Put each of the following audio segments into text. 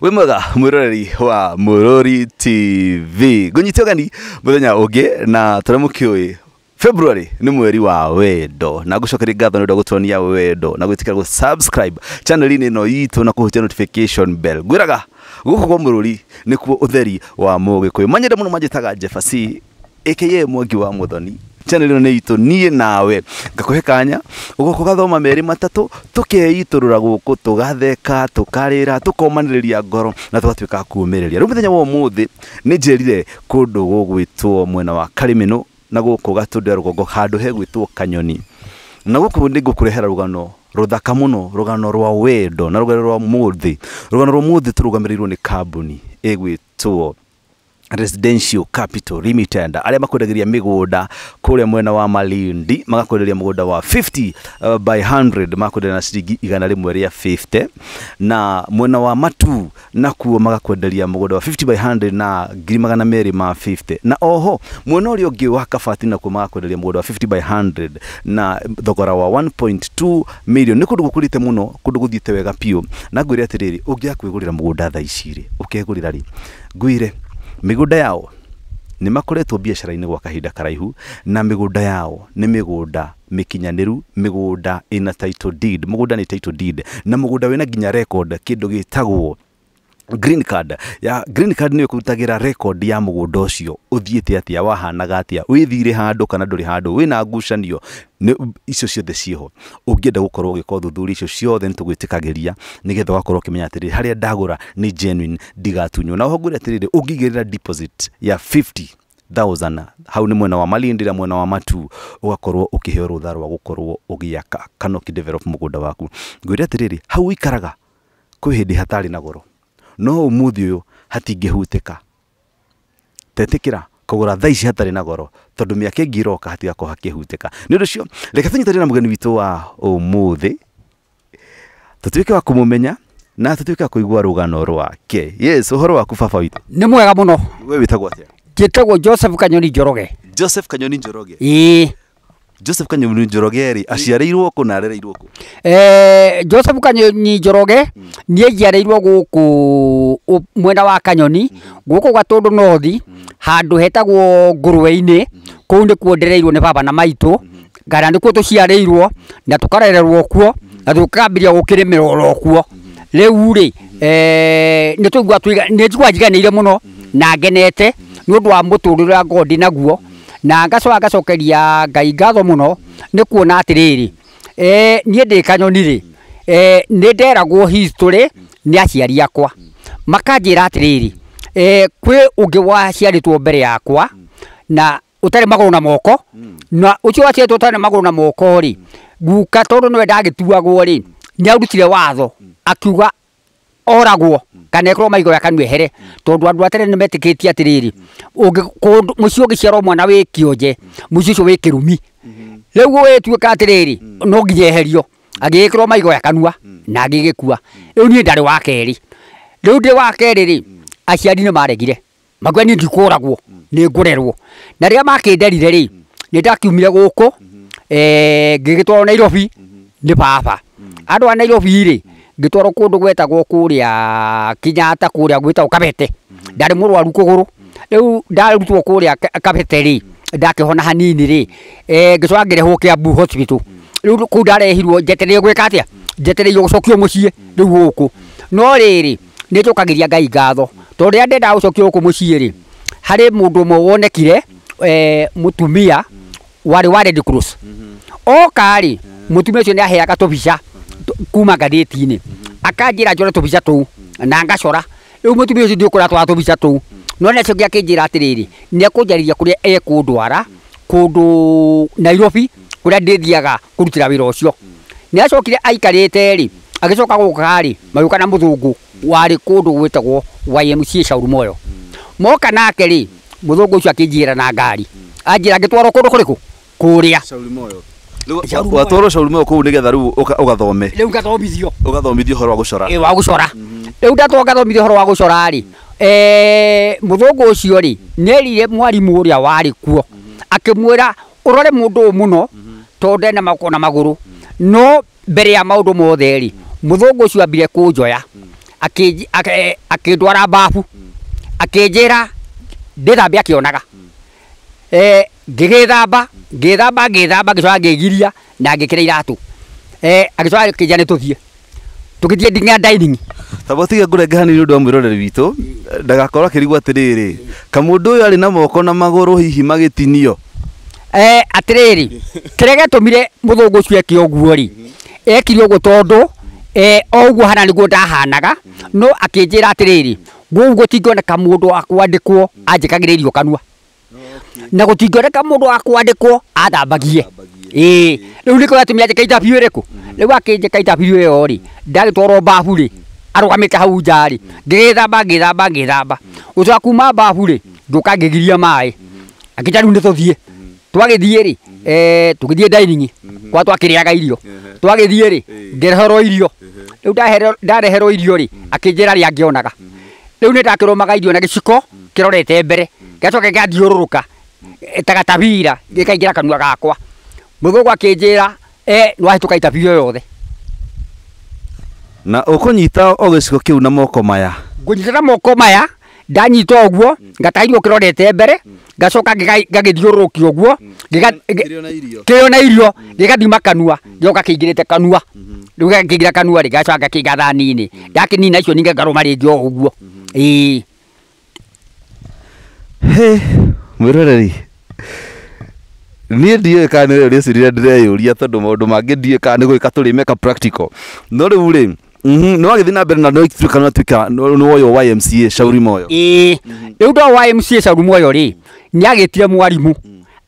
wä mwega roreri wa murori tv ngå nyite gani må thenya å ngä na tå må kä å february nä mweri wa wendo na ngå cokeria ngatho nä å ndå gå wendo na gwä tä kä ra gå inä ä no itå na kå hutia notification bell ngwä raga gå kå gwo må rå ri nä kuo å theri wa må gä kå yå manyende må no manjä taga aka mwangi wa må thoni channel ino ni itu nie nawe ngakuhe kanya ugoka gathoma meri matatu tukeiturura guku tugatheka tukarira tukomaniriria ngoro na tugatuika kumiriria riu muthenya wa umuthi ni njerire kundu gugwitwo mwena wa karimino na guku gatundira rugongo handu hegwitwo kanyoni na guku ni ngukurehera rugano ruthaka muno rugano rwa wendo na rugano rwa muthi rugano rwa muthi turugamiriirwo ni kambuni igwitwo residential capital limited arĩa makwendagĩria mĩgũnda kũrĩa mwena wa malindi magakwenderia mũgũnda wa 50 uh, by 100 makwenderia na ciringi igana rĩmwe rĩa 50 na mwena wa matu nakuo magakwenderia mũgũnda wa 50 by 100 na ngiri magana meri ma 50 na oho mwena ũrĩa ũngĩ wa kabati nakuo magakwenderia mũgũnda wa 50 by 100 na thogora wa 1.2 million ni kũndũ gũkũrĩte muno kũndũ gũthiĩte wega biũ na ngwĩre atĩrĩrĩ ũngĩakwĩgũrĩra mũgũnda thaa icirĩ ũkegũrĩra rĩ ngwĩre migunda yao nä makoretwo biacara-inä gwa kahinda karaihu na migunda yao nä migunda mikinyaniru migunda ina title deed mugunda ni title deed na mugunda wina nginya record kindu gitagwo green card ya green card ni kå record ya mugundo ucio nda atia wahanaga atia withire handu kana nduri handu handå wä na ngucanio icio ciothe ciho ungienda ngä enda gå icio ciothe nä tugwitikagiria gwä tä kagä ria nä getha ågakorwo å kä menya atä rä genuine ndigatunywo na å ho ungigirira deposit ya 50 thousand hau ni mwena wa malindira mwena wa matu ugakorwo ukiheo rutha rwa gukorwo ugiaka kana ukidevelop mugunda waku ngwira atiriri hau ikaraga kwi hindi hatari na goro no umuthi uyu hatingĩhutika tetikira kugura thaa ici hatarĩ na goro tondũ mĩaka ĩngĩ iroka hatigakorwo hakĩhutika nĩ ũndũ ũcio reke tũnyitanĩre na mũgeni witũ wa ũmũthĩ tũtuĩke wa kũmũmenya na tũtuĩke wa kũigua rũgano rwake yes ũhoro waku baba witũ nĩ mwega mũno we wĩtagwo atĩa njĩtagwo joseph kanyoni njoroge joseph kanyoni njoroge ĩĩ joseph kanyoni njorogeri aciareirwo kå na arereirwo kå eh, joseph kanyoni njoroge mm. niä njiareirwo gå mwena wa kanyoni mm. gå kå gwa tå ndå nothi mm. handå hetagwo ngå rwe-inä mm. kå u nä kuo ndereirwo nä baba na maitå kana nä kuo tå ciareirwo na tå karererwo kuo na tå kambiria gå kä rä mä ra oro kuo rä u rä eh, nä njigua njiganä ire må no na ngenete nä å ndå wa må tå rä re ngoo naguo na ngacoka ngacokeria ngai ngatho muno nä kuona atä rä e, niä ndä kanyoni rä e, nä nderagwo history nä aciari akwa makanjä ra atä rä e, rä kwä å ngä waciarä mbere yakwa na utarä magå na moko na å cio waciarä two å magå na moko rä guka tondå nä ndagituagwo ri tuagwo rä nä arutire watho akiuga oragwo kana ĩkorwo maigo yakanua ehere tondũ andũ atere tene atiriri ungi atĩrĩrĩ mũciĩ ũngĩciarwo mwana wĩ mucio cio ũcio wĩ kĩrumi rĩu gũgĩtuĩka atĩrĩrĩ no nginya eherio agĩgĩkĩrwo maigo ya kanua na agĩgĩkua riu niĩ ndari wa keri riu ndi wa keri ri aciari ni maregire makuga ni ndikuragwo ni ngurerwo na rĩrĩa makĩnderire rĩ nĩ ndakiumire gũkũ eh, ngĩgĩtwarwo Nairobi ni baba andũ a Nairobi ri ngitwarwo kundu gwetagwo kuria kinyata kuria gwitagwo kabete ndarä må rwaru kå gå rå rä u ndarutwo kå kabete ri ndakä hona hanini ri e, ngä coka ngä rehwo hospital riu ku kå u ndarehirwo njetereire gwä ka atä a njetereire gå cokio må ciä no riri rä nä ngai ngatho tondå rä a ndendaga gucokio cokio gå ri hari mundu rä harä må ndå å mwe wonekire e, må tumia warä wa mhm. okarä må tumia å cio ni aheaga tå kuma ngathä-tinä akanjä njore tå mbica tå u na ngacora rä u må tumia å cio ndiå kå ratwara tå tå u no nä acio ngä akä njä ra atä rä rä nä akå njarä kå rä a ekå ndwara kå nairobi kå rä a ndä thiaga kå rutä ra wä ra å cio nä acokire aikarä te rä agä coka gå karä magä na må thå warä kå ndå gwä tagwo ymc caurumoyo moka nake rä må thå ngå å cio akä njä ra na ngari anjä ra ngä twarwo kå ndå kå rä kå kå rä a watwara ũcaurumeo kũu nĩgetha rĩu ũgathome rĩu ngathomithio ũgathomithio ũhoro wa gũcora wa gũcora mhm. rĩu ndatwa ngathomithio ũhoro wa gũcora rĩ mhm. mũthũngũ ũcio rĩ mhm. nĩerire mwarimũ ũrĩa warĩ kuo akĩmwĩra ũrore mũndũ ũyũ mũno tondũ ena moko na magũrũ no mbere ya maũndũ mothe rĩ mũthũngũ ũcio ambire kũnjoya akĩndwara mbabu akĩnjĩra ndĩthambe akĩonaga Eh, ngĩgĩthamba ngĩthamba ngĩthamba ngĩcoka ngĩgiria na ngĩkĩra iratũ eh, agĩcoka kĩnja nĩ tũthiĩ tũgĩthiĩ nginya dining tamba tiga ngũrenge hani nĩ ũndũ wa mwĩroreri witũ ndagakorwo akĩrigwo atĩrĩrĩ kamũndũ ũyũ arĩ na moko na magũrũ hihi magĩtinio eh, atĩrĩrĩ kĩrĩa gĩatũmire mũthũngũ ũcio eke ũguo rĩ ekire ũguo tondũ o ũguo hana nĩguo ndahanaga no akĩnjĩra atĩrĩrĩ gũu gũtingĩoneka mũndũ wa kwandĩkwo anjĩkagĩre irio kanua na gå tingoreka må ndå akwandäkwo athambagie ä rä u nä kå tumi njä ka itabiå ä rä kå mm. rä u akä njä ka itabiå ä yo rä ndarä twarwo mbabu rä mm. arũgamä te hau njarä mm. ngä gä thamba ngä thamba ngä thamba gå coka kuma mbabu rä ndå ka ngä giria maä angä ta rä u nä tå thiä twagä thiä rä eh, tå gä thiä ndainingi mm-hmm. kwa twakä rä aga irio twagä thiä rä ngäreherwo irio rä u ndareherwo irio rä akä njä ra rä angä onaga mm-hmm. rä u nä ndakä romaga irio na gä ciko kä rorete mbere gä acoke gä athiå rå rå ka Eh, tagatabira gikaingira kanua gakwa mugogo akinjira eh nwahituka itabio yothe na ukunyita ogicigo kiu na moko maya ngunyita na moko maya ndanyita guo ngatairwo kirorete mbere ngacoka ngagithiururukio uguo mm. kirio na irio mm. gigathima kanua gioka mm. kiingirite kanua mm-hmm. riu gakiingira kanua ri gacoka ngakiiga thani-ini ndakinina icio ninga ngaruma ringi o uguo ii mm-hmm mwiroreri niä ä kaa nä rä rä rä ndä ria tondå maå ndå mangä ndiä kana nä gå ä ka tå rä meka no rä u rä no wagä thiä na mbere na kana nä tuä nä ymca shauri moyo rä u ndo ymca shauri moyo rä nä agä tire mwarimå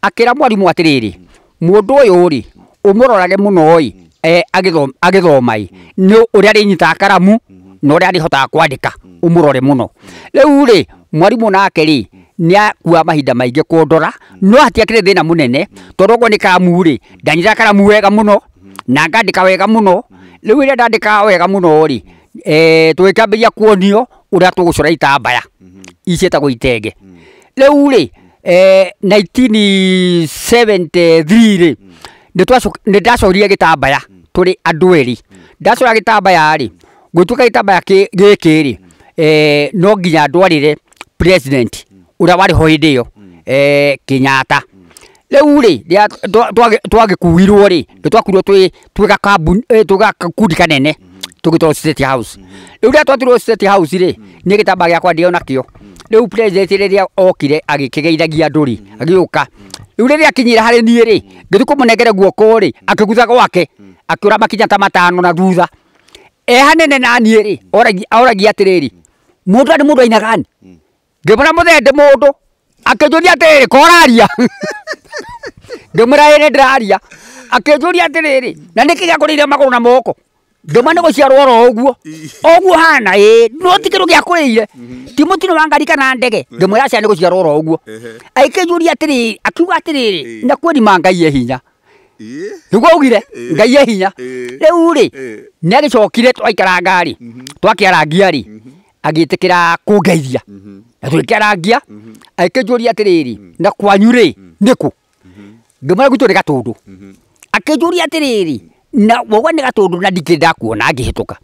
akä ra mwarimå atä rä rä må ndå å yå rä å må rorage må noä eh, agä thomaä nä å rä a rä nyitaga karamu na å rä a rä hotaga kwandä ka å må rore må no rä u rä mwarimå nake rä nä akua mahinda maingi kå no hatiakä rä thä na må nene tondå guo nä karamu rä na ngandä ka wega må no rä u ä rä a ndandä wega må no rä tå kuonio å rä itambaya tå gå cora itambaya iciätagwo itenge rä u rä 1973 ri nä ndacorie gä tambaya tå rä andå erä ndacora gä tambaya rä gwä tuä ka gä tambaya no nginya ndwarä re president uria wari ho hindi iyo mm. eh, kinyata le uri riu ri ria twagikuirwo ri ni twakuirwo twigakakundi eh, kanene mm-hmm. tugitwarwo state house mm-hmm. riu ria twatirwo state house ri mm. ni gitamba giakwa ndio nakio mm. u president ri dia okire agikigeithagia andu mm-hmm. ri le uri riria akinyire hari nie ri ngithi kumunengere guoko ri akigutha gwake akiura makinya ta matano na thutha ehanene na nie ri oragia atiriri mundu ani mundu ainagani ngimwira muthende mundu akinjuria atiriri koraria ngimwira iri ndiraria akinjuria atiriri na niki giakurire maguru na moko nduma nä gå ciarwo ro å guo å guo hana ä no ti kä ndå gä akå rä ire mm-hmm. ti må tino wa ngari kana ndege ngä mwä ra ciana nä gå ciarwo ro å guo aikä njuria atä rä rä akiuga atä rä rä na ngai e hinya nä guo augire ngai e hinya rä u rä nä agä cokire twaikaranga rä mm-hmm. twakä arangia rä mm-hmm. agä tä twikeragia akinjuria atiriri na kwanyu ri niku ngimwira gwitu ni gatundu akinjuria atiriri na wauga nä gatå ndå na ndingä ndakuona ngä hä tå ka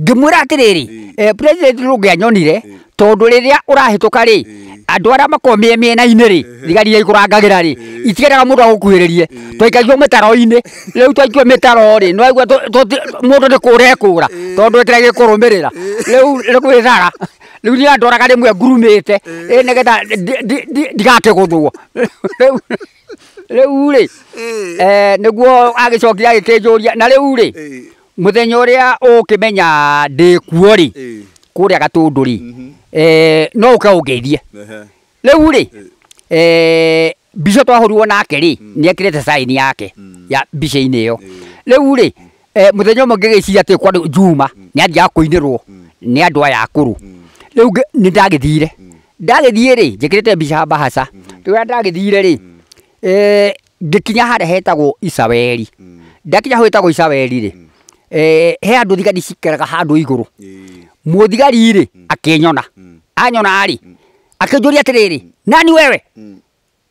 ngä mwä ra atä rä rä eh, president rå ngä anyonire tondu riria urahituka ri andu aria makomie miena-ini ri thigari iria ikurangagira ri itiendaga rä rie twaikagio mitaro rä u twaikio mitaro ri nwaigua mundu ni kura ekura tondu ikira gikurumirira getha rigwithara gå ni rä u rä nä guo agä cokire ri kä njå ria na ndä ri rä kå ukimenya ndikuo ri kuria gatunduri mhm. Eh, no uka ungeithie riu ri eh. eh, mbica twahorirwo nake ri mm. nä ekirete saini yake mm. ya mbica-inä ä yo u rä må thenya å mwe ngä gä atä kwa juma mm. nä athiaga kå inä rwo nä andå aya akå rå rä u nä ndagä thire ndagä thiä rä njä kä rä te mbica mbahaca rä a ndagä thire rä ngä kinya harä hetagwo icaweri ndakinya hå ä tagwo icaweri rä he andå thigani cikeraga handå igå rå muthigari rä mm. akinyona mm. anyona rä akinjå ria nani wewe mm.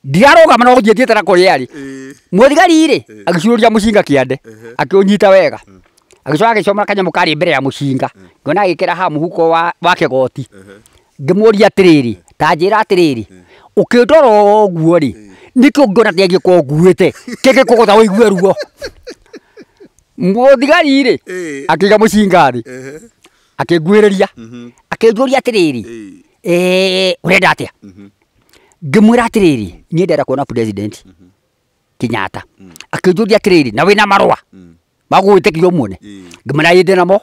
ndirarå gama no njä tiä tara kå rä arä eh. muthigari rä eh. agäcurå ria må cinga kä ande akä å nyita wega agäcoka agä comora kanyamå karä mbere ya må cinga ngona agä kä ra ha må huko wa kä goti ngä ria atä rä eh. rä ta njä ra atä rä rä å kä ndora å guo rä nä kä å ngä ona tiagä korwo nguä te kä gä kå gå ta å igue ruo må thigari rä akä iga må cingarä akinguĩrĩria mm-hmm. akĩnjũria atĩrĩrĩ ũrenda atĩa mm-hmm. ngĩmwĩra atĩrĩrĩ niĩ ndenda kuona president mm-hmm. Kenyatta mm. akĩnjũria atĩrĩrĩ na wĩna marũa mm. magũgwĩtĩkĩria ũmuone ngĩmwĩra ĩĩ ndĩnamo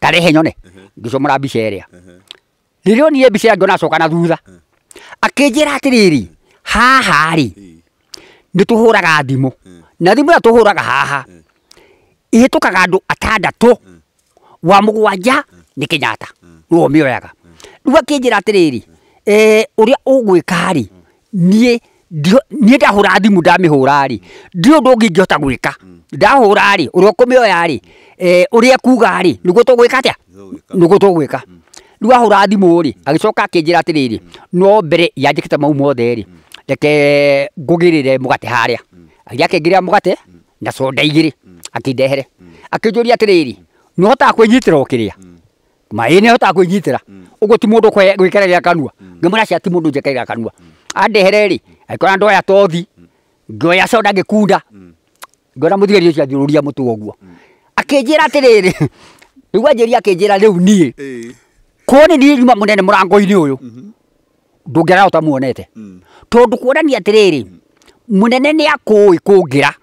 tarehe nyone ngĩcomora mbica ĩrĩa rĩrĩa onire mbica ĩrĩa ngĩona acoka na thutha akĩnjĩra atĩrĩrĩ haha rĩ nĩ tũhũraga thimũ na thimũ ĩrĩa tũhũraga haha ĩhĩtũkaga andũ atandatũ wa mũgwanja nä kä nyata rä u mä oyaga rä u akä njä ra nie rä rä å rä a ndio gwä karä gwika niä ndahå ra thimå ndamä hå rarä ndirå ndå ngä ngä hota gwä ka ndahå rarä å rä a å kå mä oyarä no mbere yanjä mau mothe ri reke ngå mugate haria re må mugate na conda igä rä akä atiriri akä njå ria maä nä hotaga kwä ngitä ra å mm. guo ti må ndå gwä kereria kanua mm. ngä mwä racia ti må ndå njekerera kanua andehererä aikora ndoya tothi mm. ngioya coda ngä kunda ngona må thigari å cio athiå rå ria må tå å guo akä njä ra atä rä rä rä u anjä ria akä njä ra rä u niä korwo nä niä nyuma må nene må rango-inä å yå mm-hmm. ndå ngä arahota muonete tondå kuonania atä rä rä må nene nä akå ä kå ngä ra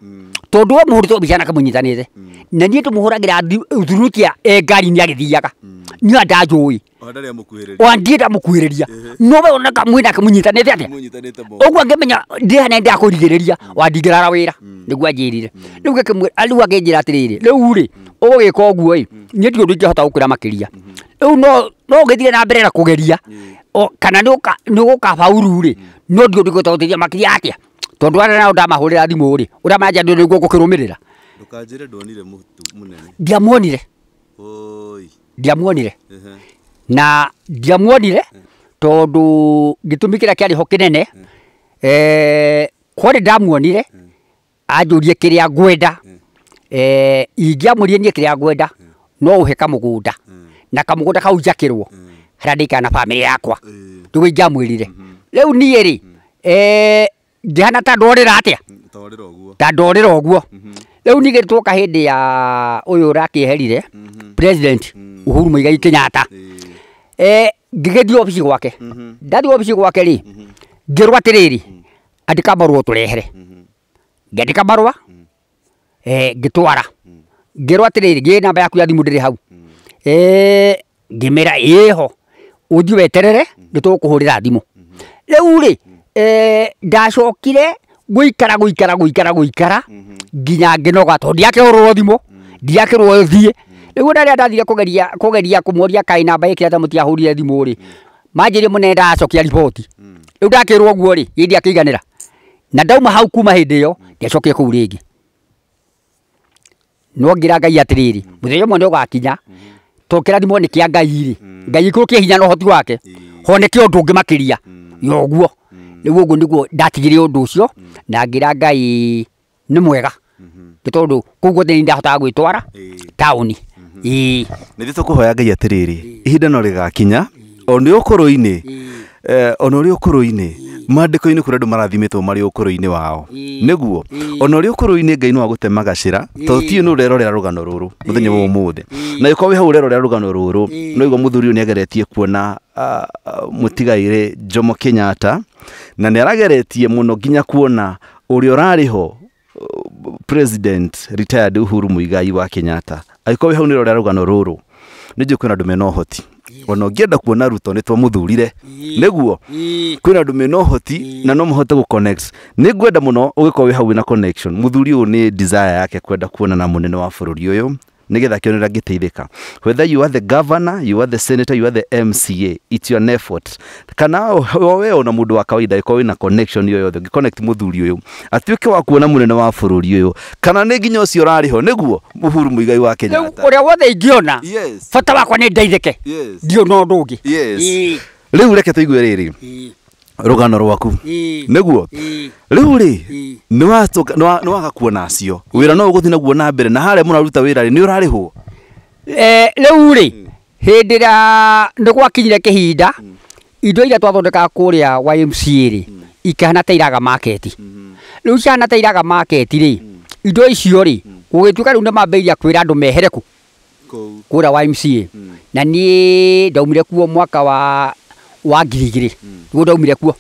tondu eh, we muhuri to bicana kamunyitanite na nie tumuhuragira thurutia e ngari ni agithiaga ni anda njui wandiä ndamåkuhä rä ria nowe onaka mwä nake må nyitanä te atä å guo ngä menya ndä hane ndakå rigä rä ria wandingä rara wä ra mm. nä guo anjä rire mm. rä u rä u angä njä ra atä rä rä rä u rä å mm. gå gä ka å guo ä niä tiå ndå ingä hota mm-hmm. no å gä thire na mbere na kå geria kana nä å gå ka bauru rä no ndiå ndå ngä ta gå teithia tondå arä nao ndamahå rä ra thimå rä å rä a manja nä guo gå kä rå mä rä ra ndiamuonire ndiamuonire na ndiamuonire tondå gä tå mi kä rä a kä arä ho kä nene eh, korä ndamuonire anjå rie kä rä a ngwenda eh, ingäamå rie niä kä rä a ngwenda no å he kamå gå nda na kamå gå nda kau njakä rwo harä a ndä na bamä rä yakwa ndå gå ingä amwä rire rä u niä rä ndihana ta ndorĩra atĩa ta ndorĩra ũguo mhm. rĩu nigĩ tuoka hĩndĩ ya ũyũ ũrakĩeherire mhm. president mhm. Uhuru Muigai Kenyatta eh, ngĩgĩthiĩ obici gwake ndathi obici gwake rĩ ngĩrwo atĩrĩrĩ andĩka marũa ũtũrehere ngĩandĩka marũa eh, ngĩtwara ngĩrwo atĩrĩrĩ ngĩ namba yaku ya thimũ ndĩrĩ hau eh, ngĩmĩra ĩho ũthiĩ weterere nĩ tũkũhũrĩra thimũ rĩu rĩ Eh, ndacokire guikara guikara guikara guikara mhm. nginya nginoga to ndiakihurwo thimu mhm. ndiakirwo thie mhm. riu ndaria ndathire kugeria kugeria kumuria kai namba ikira ta mutiahurire thimu ri manjire mune ndacokia riboti riu ndakirwo guo ri indi akiiganira na ndauma hau kuma hindi iyo ndiacokire kuu ringi no ngira ngai atiriri muthenya umwe ugakinya tokira thimo ni kia ngai ri ngai ikuru kia hinya na uhoti wake honeke undu ungi makiria yoguo rä u å guo nä guo ndatigire å ndå å cio na ngä ra ngai nä mwega nä tondå kå guo thä ndahotaga gwä twara taåni ä nä thiä tå kå hoya ngai atä rä rä ihinda no rä gakinya o nä å kå rå-inä ona å rä å kå rå-inä mandiko-inä kå rä andå marathimä marä å kå rå-inä wao nä guo ona å rä å kå rå-inä ngai no agå te magacä ra tondå tiå nä å rerorera rå gano rå rå må thenya må thä na gä korwo wä hau å rerorera rå gano rå rå no igwo må thuri å nä ageretie kuona må tigairä jomo kenyatta na nä arageretie må no nginya kuona å rä a å rarä ho president retired uhuru muigai wa kenyatta agä korwo wä hau nä rorera rå gano rå rå nä njå kwä na andå mena å hoti ona å ngä enda kuona ruto nä twamuthurire nä guo kwä na andå mena å hoti na no må hote gå nä ngwenda må no å gä korwo wä hau wä na må thuri å yå nä yake kwenda kuonana må nene wa bå rå ri å yå nigetha akionera ngiteithika whether you are the governor you are the senator you are the MCA it's your effort kana we ona mundu wa kawaida ko na connection yo yothe connect muthuri uyu atuike wa kuona munene wa bururi uyu kana ni nginya ucio urari ho niguo muhuru muigai wa Kenyatta uria wothe ingiona yes. bata wakwa ni ndeithike yes. ndio no ndungi yes. riu reke tuigue riri rugano rwaku niguo riu ri ni waga kuona acio wira no uguthi naguo na mbere na haria muraruta wira ri ni urarihwo eh, riu ri mm. hindi ira ni gwakinyire kihinda mm. indo iria twathondekaga kuria YMCA ri mm. ikahana ta iraga maketi mm-hmm. riu cihana ta iraga maketi ri indo icio ri gugituika riu ni mambiriria kwira andu mehereku kuria YMCA na nie ndaumire kuo mwaka wa wa ngiri igĩrĩ hmm. guo ndaumire kuo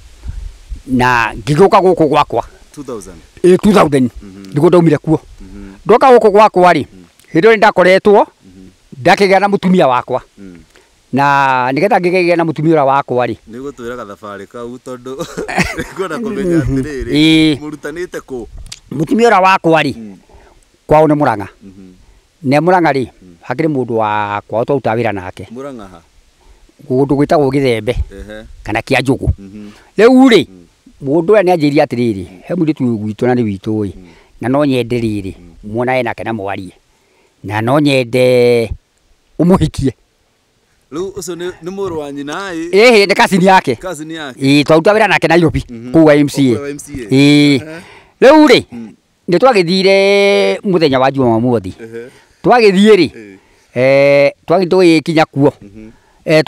na gå kå gwakwa 2000 hmm. guo ndaumire kuo hmm. ndoka kå gwakwa hä ndä ĩyo ndakoretwo a na tumia wakwa na nĩgetha ngĩgĩa na mũtumia ũrĩa wakwa rĩ nĩgũtwĩra gathabarĩ kau tondũ kwenda kũmenya atĩrĩrĩ mũrutanĩte kũ mũtumia ũrĩa wakwa rĩ kwao nä må ranga mũranga rĩ hakĩrĩ mũndũ wa kwao twarutaga wĩra nake mũranga ha kundu gwitagwo githembe kana kia njugu riu ri mundu uria nianjiria atiriri he mwiritu gwitu na ni witu i mm. na no nyende riri mm. muona enake na mwarie na no nyende umuhikie riu ucio ni muru wa nyina i ihi ni kasini yake kasini yake i twaruta wira nake Nairobi mhm. kuu MCA i riu ri mm. ni twagithire muthenya wa Jumamothi twagithie ri eh twagitwe kinya kuo mhm. Eh,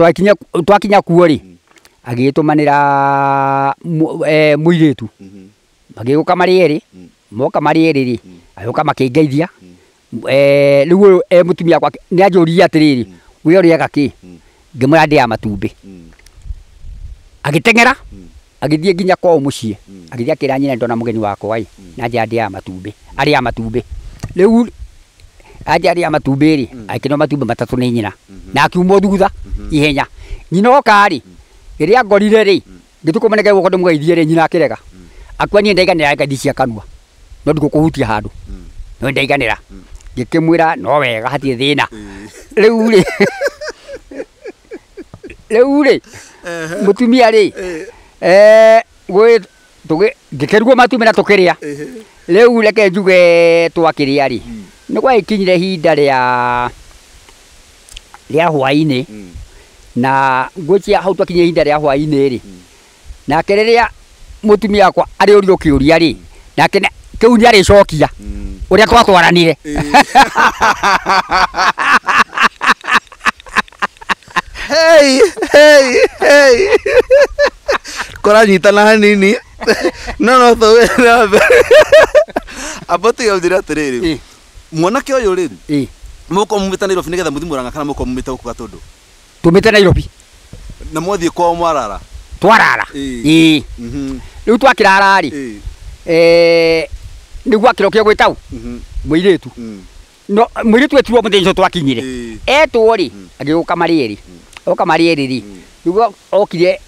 twakinya kuo rä manä ra må eh, irä tu magä gå ka marä erä moka marä erä rä agä å ka makä ngeithia eh, rä u må tumia nä anjå ria atä rä rä wä å rä aga kä ngä mwä ra ndä ya matumbä agä tengera agä thiä nginya kwao må ciä agä thiä akä ra nyina ndona må geni wakwaä na njä ya ndä ya matumbä arä ya matumbä rä u anja a matumbä rä mm. akä no matumbä matatå nä nyina mm-hmm. na akiuma thutha mm-hmm. ihenya nyina okarä rä mm. rä a ngorire rä mm. ngä tå kå meneke gå ko må gaithie rä nyina akä rega akua niä ndaiganä ra ngaithi cia kanua no ndigå kå hutia handå no ndaiganä ra ngä kä mwä ra no wega hatiä thä ee, na rä u rä rä u rä må tumia rä ngä kä ruo matumä na tå kä rä a rä u reke njuge twakä rä a rä nä gwagäkinyire ihinda rä rä a hwainä mm. na ngwäcia hau twakinyire ihinda rä a hwainä rä mm. nake rä rä a må tumia wakwa arä å rirwo kä å ria rä mm. nake kä u nä arä cokia å rä a twatwaranire kåranyitana hanini no no tå na mbere ambå tigå njä ra atä rä rä mwanake å yå rä rä må korwo mumä te nairobi nä getha må thimå kana må korwo mumä te gå kuga tå tå mä te nairobi na mwathiä ko mwarara twarara ä rä u twakä rara rä nä guo akä rokire gwä tau muiretu irä tu irä tu må thä nco twakinyire etwo rä agä gå oka marieri ri rä okire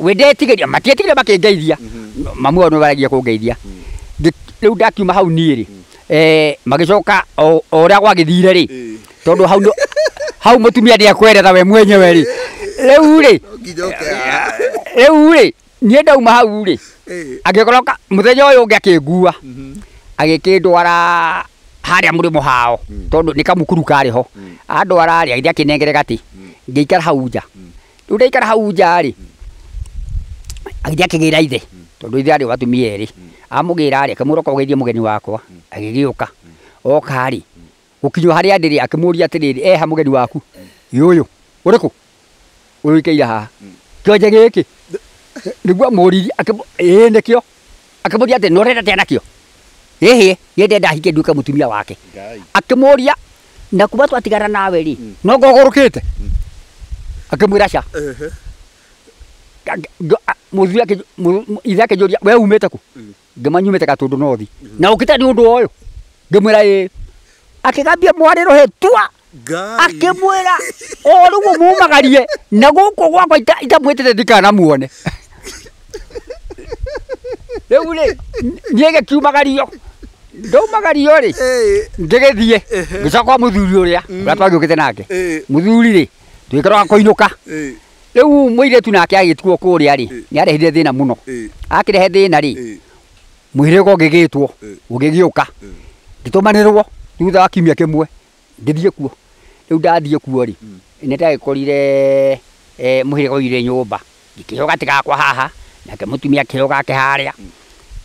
wendetigä matietigirie makä ngeithia mhm. mamwe o nä baragia kå ngeithia mm. u ndakiuma hau eh magicoka uria gwagithire ri eh. tondu hau hau mutumia ni akwerera we mwenyewe ri riu ri riu ri niä ndauma hau ri eh. agikoroka koroka må thenya å yå å ngä akä ngua mhm. agä kä ndwara harä a må rä mo hao mm. tondå nä kamukuru karä ho mm. andu rä agä thiä akä nengere gatä mm. ngä ikara hau nja rä u ndaikara hau nja ri agithia thiä akä gä ra ithe tondå ithe arä watumia erä amugira ari akamuroka ugeithie mugeni wakwa hmm. agigiuka hmm. oka ari hmm. gukinywa haria ndiri akimuria atiriri eha ee mugeni waku yoyo uriku uikeire haha kionje giki ak muriri ii nikio akimuria ati norenda tena kio hihi yende ndahike duka mutumia wake akimuria na kuma twatigara nawe ri no ngogorukite akimwira ca muthuia ithe joria we umite ku ngimanyumite gatundu nothi na ukita ni undu oyo ngimwira ii akigambia mwariro hetua akimwira o riguo mumagarie na guku gwakwa itamwitite ndikanamuone riu ri niegekiumagario ndaumagario ri ngigithie ngicoka kwa muthuri uria uria mm. twagiukite nake muthuri ri twikiroga kuinuka riu muiretu nake agitwo kuria ri niarehire thina muno akirehe thina ri muhirego ngigitwo ugigiuka ngitumanirwo thutha wa kiumia kimwe ndithie kuo riu ndathie kuo ri ni ndagikorire e, muhirego ire nyumba ngikihio gati gakwa haha nake mutumia akihio gake haria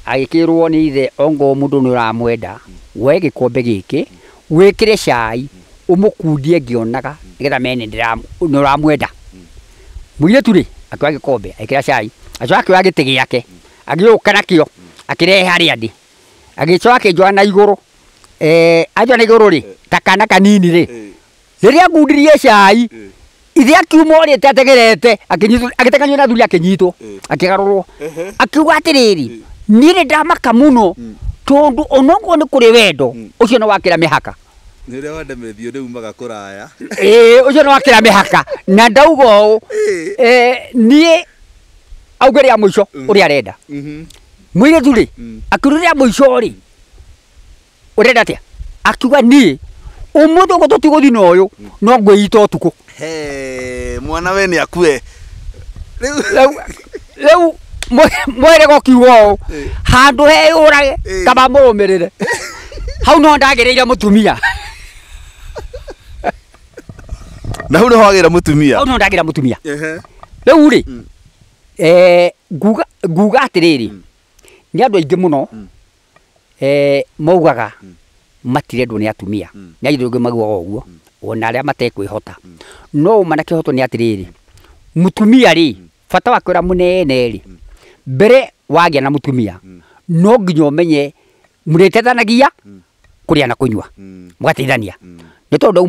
agikirwo ni ithe ongo mundu ni uramwenda woe gikombe giki wikire cai umukundie ngionaga nigetha mene ni uramwenda muiretu ri akioa gikombe agikira cai acio akioa giti giake agiuka nakio akirehe harĩa ndĩ agicwa akijwa na iguru eh, ajwa na iguru ri ta kana kanini rĩ rĩrĩa ngundirie cai ithe akiuma tetegerete akinyitu agĩtekanio na thuri akinyitu akĩgarũrwo akiuga atiriri niĩ nĩ ndamaka mũno hmm. tondũ onoguo nĩ kũrĩ wendo hmm. ũcio nĩ wakĩra mĩhaka nä rä a wandemeithio rä umaga kuraya eh ucio å wakira mihaka ra mä haka na ndauga å niä auge rä a må ico å rä a arenda mũirĩtu rĩ mm. akĩrũrĩa mũico rĩ ũrenda atĩa akiuga niĩ ũmũthĩ ũgå tũtigũthi na ũyũ mm. no ngwĩita he mwana we nĩ akue rĩu mwĩrĩga ũkiuga ũũ handũ heyũrage kaba mũrũmĩrĩre hau no ndagĩrĩire mũtumia na hau nĩho agĩra mũtumia hau no ndagĩra mm. eh guga guga nguga atĩrĩrĩ nä andå aingä må no maugaga matirendwo nä atumia nä airä ngä maguaga mm. å guo ona arä a matekwä hota no mana manakä hotwo nä atä rä rä mutumia rä mm. bata wake å rä a må nenerä mm. mbere wagä a na mutumia no nginya å menye må rä tethanagia kå rä a na kå nyua må gateithania nä tondå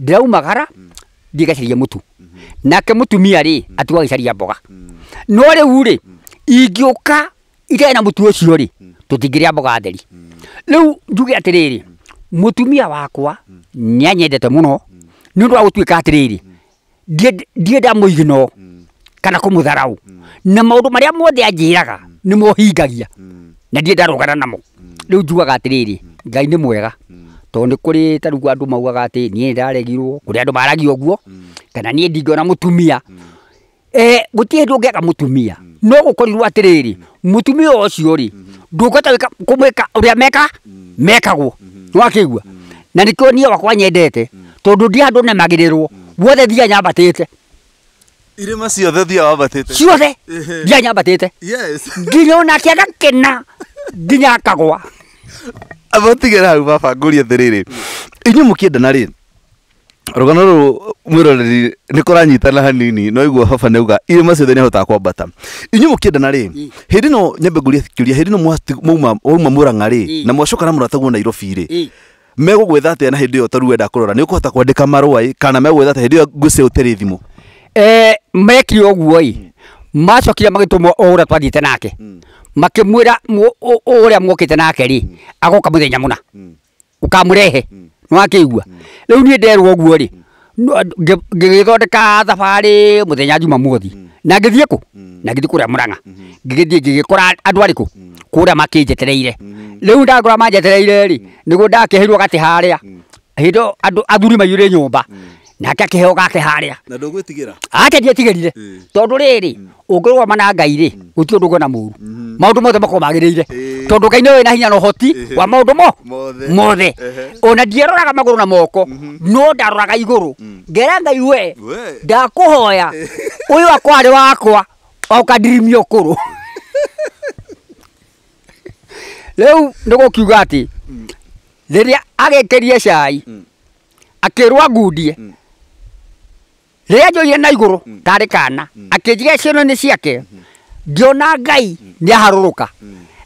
ndä raumagara ndi gacaria må tu mm-hmm. nake må tumia rä atigagä caria mboga no rä u rä ingä å ka igei na mutu tå tingä tutingiria mboga theri u njuge må tumia wakwa nianyendete muno hmm. ni undu wa rä atiriri ndienda muigino kana kumutharau hmm. na marä a mothe raga hmm. nä mohingagia na ndienda gana namo u njugaga rä ngai nä mwega tondå nä kå rä tarä andå maugaga atä niä ndaregirwo kå rä andå å guo kana niä ona må tumia Eh, gutire ndu ka mutumia mm. no gukorirwo atiriri mutumia mm. ucio ri mm. ndungota kumwika uria meka mekagwo wakigua na nikio nie wakwa nyendete tondu ndi andu nemagirirwo wothe thia nyambatite irima ciothe thia wambatite ciothe thia nyambatite nginya ona akiaga kena nginya akagwa abatigera hau baba ngũria inyu inyuĩ mũkĩendana ri rugano ru mwiroreri ni kuranyitana hanini no iguo haba ni uga irima ciothe ni ahotaga kwambata inyu mukienda na ri hindi no nyambe nguria kiuria hindi no mwauma mwauma muranga ri na mwacoka na murataguo nairobi ri megũgwetha atĩa na hĩndĩ ĩyo tarĩ wenda kũrora nĩ ũkũhota kwandĩka marũa ĩ kana megũgwetha atĩa hĩndĩ ĩyo ngũcĩ ũtĩrĩ thimũ eh, mekire ũguo ĩ macokire magĩtũmwo o ũrĩa twathiĩte nake mm. makĩmwĩra ũrĩa mwokĩte nake rĩ mm. agoka mũthenya mũna mm. ũkamũrehe mm nwakiigua hmm. riu nie nderwo guo ri ngigithondeka thabari muthenya jumamothi hmm. na ngithie ku hmm. na ngithie kuria muranga ngigithie ngigikora andu ariku kuria makinjetereire riu ndakora manjetereire ri niguo ndakihirwo gati haria hindo andu athuri maiyure nyumba nake akä heo gake harä a na ndågwä tigä ake ndie rire tondå rä rä å ngä ngai rä gå ti gona muru na må ru maå mm-hmm. ndå mothe makorwo magä rä ire tondå ngai nä na hinya na hoti wa maå ndå mo mothe ona ndieroraga magå rå na moko mm-hmm. no ndaroraga igå rå mm. ngera ngai we ndakå hoya å yå akwa wakwa o kandirimia å kå rå rä u nä gå kiuga atä mm. rä rä a agä cai mm. akirwa ngundie rä njoire mm. mm. mm. na igå rå tarä kana akä njiga ciano nä ciake ngĩona ngai nä aharå rå ka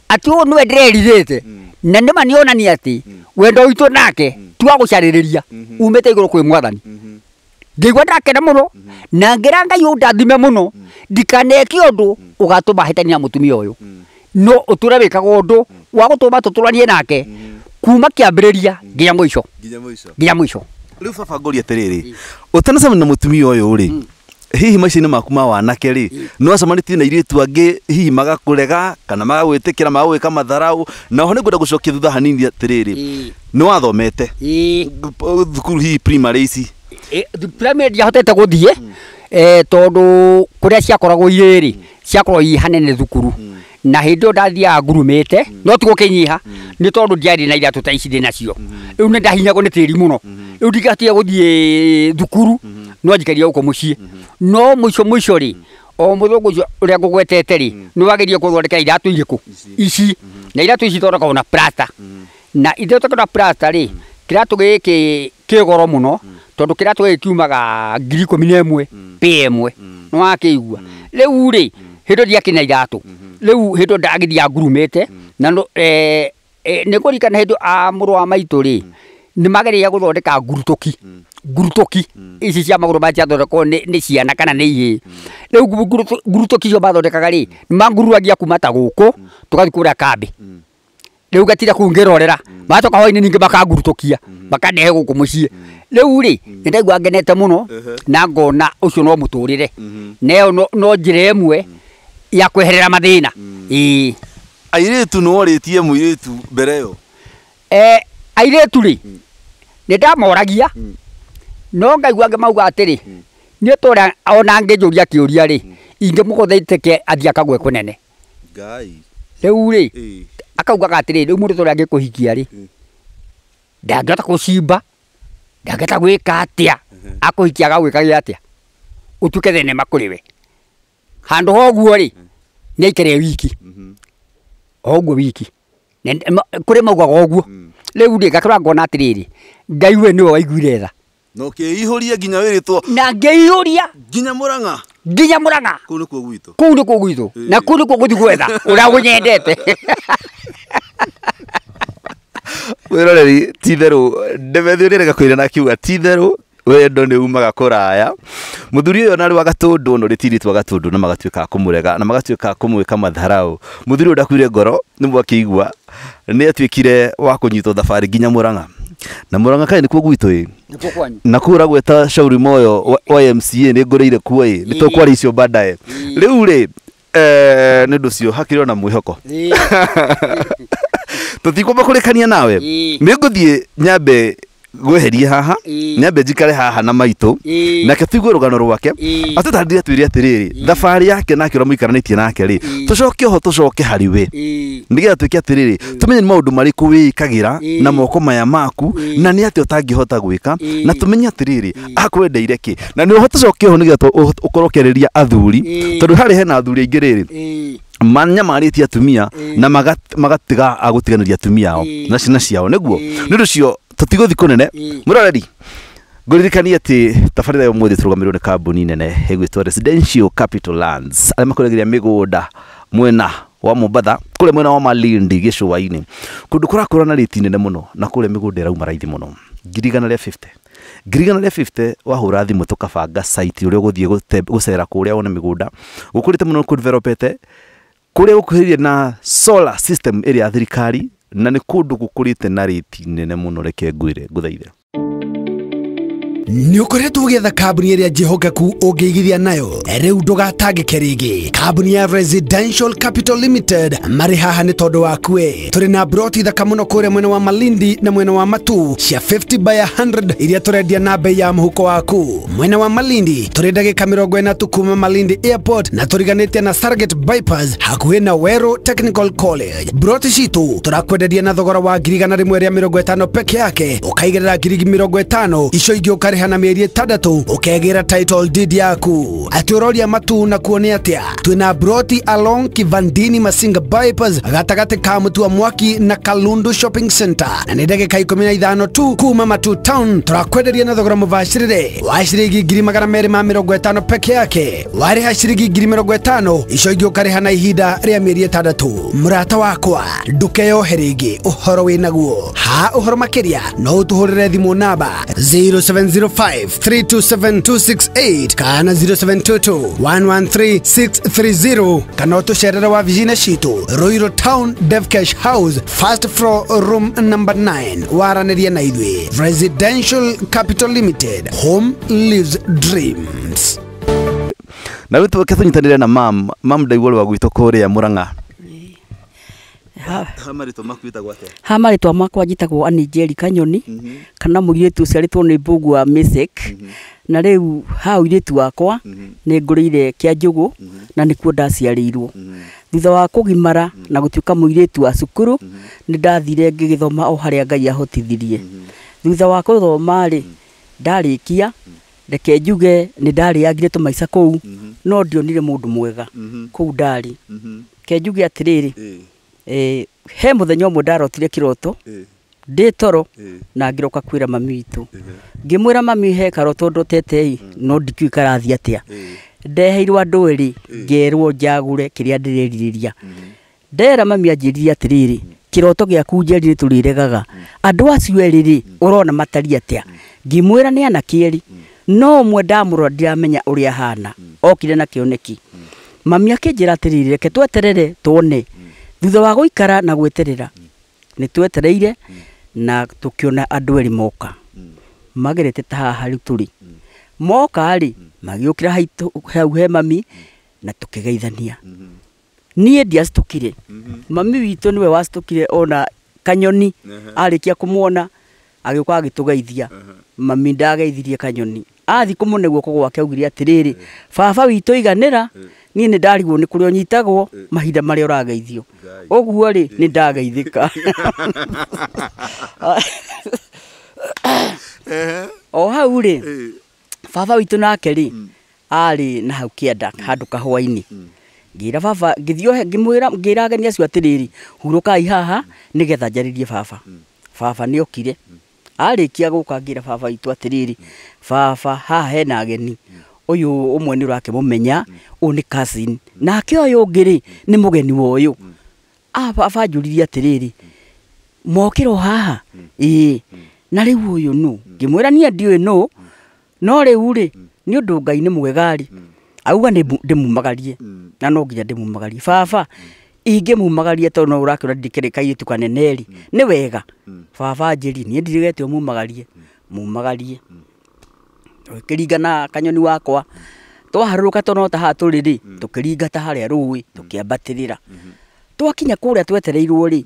atä å nä ndä na nä ma nä onania atä wendo witå nake tiwa gå carä rä ria umä te igå rå kwä mwathani ngäigua ndakena må no na ngä ra ngai å ndathime må no ndikaneke å ndå å gatå mahätania må tumia å yå no å tå re wä kaga å ndå wa gå tå ma tå tå ranie nake kuma kä ambä rä ria nginya må ico nginya må ico rä u baba ngå ria atä rä rä utanacema na mutumia uyu ri mm. hihi maica-inĩ maku ma wanake rĩ mm. no acemanitie na irĩtu angĩ hihi magakũrega kana magagwĩtĩkĩra magagwĩka matharau na oho nĩ ngwenda gũcokia thutha hanini atiriri ni mm. nĩ wathomete mm. thukuru hihi primary ici eh, primary ndiahotete guthie mm. Eh, tondu kuria ciakoragwo irä rä ciakorwo ihanene thukuru na hä ndä ä yo ndathiaga ngurumä te no tigå kä nyiha nä tondå ndiarä na iratå ta ici ndä nacio rä u nä ndahinyagwo nä tä ri må no rä u ndigatiga gå thiä thukuru no njikaria gå kå må ciä no må ico må ico rä o må thå ngå cio å rä a ngå gwetete rä nä wageria gå thondekera iratå irä kå ici na iratå ici ithondekagwo na prata na ithondekagwo na prata rä kä ratå gä kä goro må no tondu kiria kiumaga ngiri ikumi na imwe p imwe nä igua rä u rä hä ndå ndiakinya iratå mm-hmm. rä u hä ndå ndagithia ngurumä mm. na nä kå rikana hä ndå må rå wa maitå rä mm. nä mageria gå thondeka ngurutå ki mm. ngurutå ki ici cia magå rå maciathondekwo nä ciana kana nä ihä rä u ngurutå ki icio mathondekaga rä nä mangururagia kuma ta gå kå tå gathiä kå rä a kambä rä u ngatira kå ngä rorera mm. matoka hwainä ningä makangurutukia mm. makandehe gå kå må ciä mm. rä u rä nä ndaigua ngenete må no na ngona å cio no må tå rä re neo no njä ra ä mwe ya kweherera mathä na ä airä tu nä warä tie må irä tu mbere ä yo eh, airä tu rä nä ndamoragia no ngaigua ngä mauga atä rä nä tå rä ona ngä njå ria kä å ria rä ingä må gå thaitä athiakagwe kå nene rä u rä akaugaga atirä rä u må rå tå rä a ngä kå hikia rä ndangä hota gå cimba ndangä hota gwä ka atä a akå hikia gagwä kagä atä a å tuke thenema rä we handå hoguo rä hmm. nä aikare wiki hmm. oguo wiki kå rä maugaga oguo hmm. rä u rä gakorwa ngona atä rä rä ngai we nä we waiguire tha na na ngä ihå ria nginya må nginya muranga kuu nä kuo gwitå nä gwitå na kuu nä kuo gå thi gwetha å rä a gå nyendete wäroreri ti therå ndemethio rä rega kwä na akiuga ti therå wendo nä umaga kå raya må thuri å yå narä wa gatå ndå no rä tiritwo gatå ndå na magatuä ka kå må rega na magatuä ka kå mwä ka matharaå må thuri å ndakuire ngoro nä mwakä igua nä atuä kire wa kå nyitwo thabarä nginya må ranga namuranga kae nikuo gwitå ä nakuragwo gweta shauri moyo wa, wa mca nä ngå rä ire kuo ä nä tå kwara icio bandae rä u rä eh, nä ndå cio hakirä ona mwä hoko tå nawe nä ngå thiä nyambe gweherie haha nyambe njikare haha na maitå nake tuigue rå gano rwake atå tandire twä re atä rä thabarä yake nake å rä må ikaranä nake rä tå coke ho tå coke harä we nä getha twä ke atä tå menye maå kagä ra na moko maya maku na nä atä å tangä hota gwä ka na tå menye atä rä rä akwendeire na ni å coke ho nä getha å korwo å hena athuri aingä rä manyamarä tie atumia na magatiga agå tiganä ria atumia ao na ciana ciao nä guo nä å ndå cio tutigo thiku nene muroreri mm. nguririkania atä tabarä yo mwethä tå rå gamä nä kambuni nene ĩgwĩtwo residential capital lands arĩa makũragĩria mĩgũnda mwena wa Mombasa kũrĩa mwena wa Malindi gĩcũa-inĩ kũndũ kura na rĩti nene mũno na kũrĩa mĩgũnda ĩrauma raithi mũno ngiri igana rĩa 50 ngiri igana rĩa 50 wahũra thimũ tũkabanga site ũrĩa ũgũthiĩ gũcera kũrĩa wone mĩgũnda gũkũrĩte mũno kũdevelopete kũrĩa gũkuhĩrĩirie na solar system ĩrĩa ya thirikari na nä kå ndå gå kå rä te na rä ti nene må no reke ngwä re ngå thaithe nä å koretwo å gäetha kambuni ä rä a njähokeku å ngä igithia nayo rä u ndågatangäke rä ngä kambuni ya residential capital limited marä haha nä tondå wakue tå rä na broti thaka må no kå rä mwena wa malindi na mwena wa matu cia 50 by 100 iria tå rendia na mbei ya må huko waku mwena wa malindi tå rä ndagä ka mä rongo ä na tukuma malindi airport na tå riganä tie na sarget bypass hakuhä na wero technical college broti citå tå rakwenderia na thogora wa ngirigana rä mwe rä a mä rongo ä tano peke yake å kaigä rä ra ngirigi mä rongo ä tano icio ingä å karä kũrĩha na mieri ĩtandatũ ukegira title deed yaku atĩ ũroria matu na kuone atĩa twĩna broti along kivandini masinga bypass gatagatĩ ka mũtu wa mwaki na kalundu shopping center na nĩ ndagĩka ikũmi na ithano tu kuma matu town tũrakwenderia na thogora mũbacĩrĩre wa ciringi ngiri magana meri ma mĩrongo ĩtano peke yake warĩha ciringi ngiri mĩrongo ĩtano icio ingĩ ũkarĩha na ihinda rĩa mĩeri ĩtandatũ mũrata wakwa ndukeyohe rĩngĩ ũhoro wĩnaguo ha ũhoro makĩria no ũtũhũrĩre thimũ namba 070 0723272682 kana 0722113630 kana otusherera wa vijina shitu roiro town devcash house first floor room number 9 waraniria na ithwe residential capital limited home lives dreams na witå ke tå na mam mam ndaigua rwa gwitå kå rä a ha marĩtwa makwa njĩtagwo anĩnjeri kanyoni mm -hmm. kana mũirĩtu ũciarĩtwo nĩ mbũgu wa mĩsek mm -hmm. na rĩu ha ũirĩtu wakwa mm -hmm. nĩ ngũrĩire kĩa njũgũ mhm. na nĩkuo ndaciarĩirwo mhm. thutha wa kũgimara mhm. na gũtuĩka mũirĩtu wa cukuru nĩ ndathire ngĩgĩthoma o harĩa ngai ahotithirie thutha wa gũthoma rĩ ndarĩkia reke njuge nĩ ndarĩagire tũmaica kũu no ndionire mũndũ mwega kũu ndarĩ ke njuge atĩrĩrĩ he muthenya umwe ndarotire kiroto ndi toro na ngiroka kwira mami witu ngimwira mami he karoto ndo tetei no ndikui karathi atia ndeheirwo andå eri ngärwo njagure kiria ndiririria rä a ndera mami anjä atiriri kiroto rä rä kä roto gä aku njeri nä tå rä acio erä rä matari atia ngimwira ni anakieri no å mwe ndamå rora ndiramenya å hana okire na kioneki mami akinjira atiriri reke tweterere tuone thutha wa guikara na gweterera ni twetereire na ona andå eri moka magerete ta haha rä mokarä moka å kä ra hau he mami na geithania niä kire mami witå nä we kire ona kanyoni arä kia kå mwona agä uka agä tå geithia mami ndageithirie kanyoni athi kå må ne guoko gwake augire atä rä rä baba witå iganä niä nä ndarigwo nä kå rä a å nyitagwo mahinda marä a å rageithio å guo rä nä ndageithä ka o hau rä baba witå nake rä mm. arä na hau enda mm. handå kahũa ngä mm. ngĩra baba ngĩthiĩ ngĩmwĩra ngĩra ageni acio atĩrĩrĩ kai haha njarä rie baba baba nĩokire mm arikia gukangira baba itu atiriri baba haha hena ageni uyu umwe ni menya uyu ni cousin nake uyu ungi ri ni mugeni wa uyu ah, baba njuririe atiriri mokiro haha i na riu uyu nu ngimwira nie ndiui nu no riu ri ni undu ngai ni mwegari auga ndimumagarie na no nginya ndimumagarie baba magaria to no ra urakira ndikire kairitu kaneneri mm. ni wega mm. baba njiri nie ndirigete magarie mm. mumagarie ukiringana kanyoni wakwa twaharũrũka tona taha tũrĩ rĩ tũkĩringata harĩa rũĩ tũkĩambatĩrĩra mm-hmm. twakinya kũrĩa twetereirwo rĩ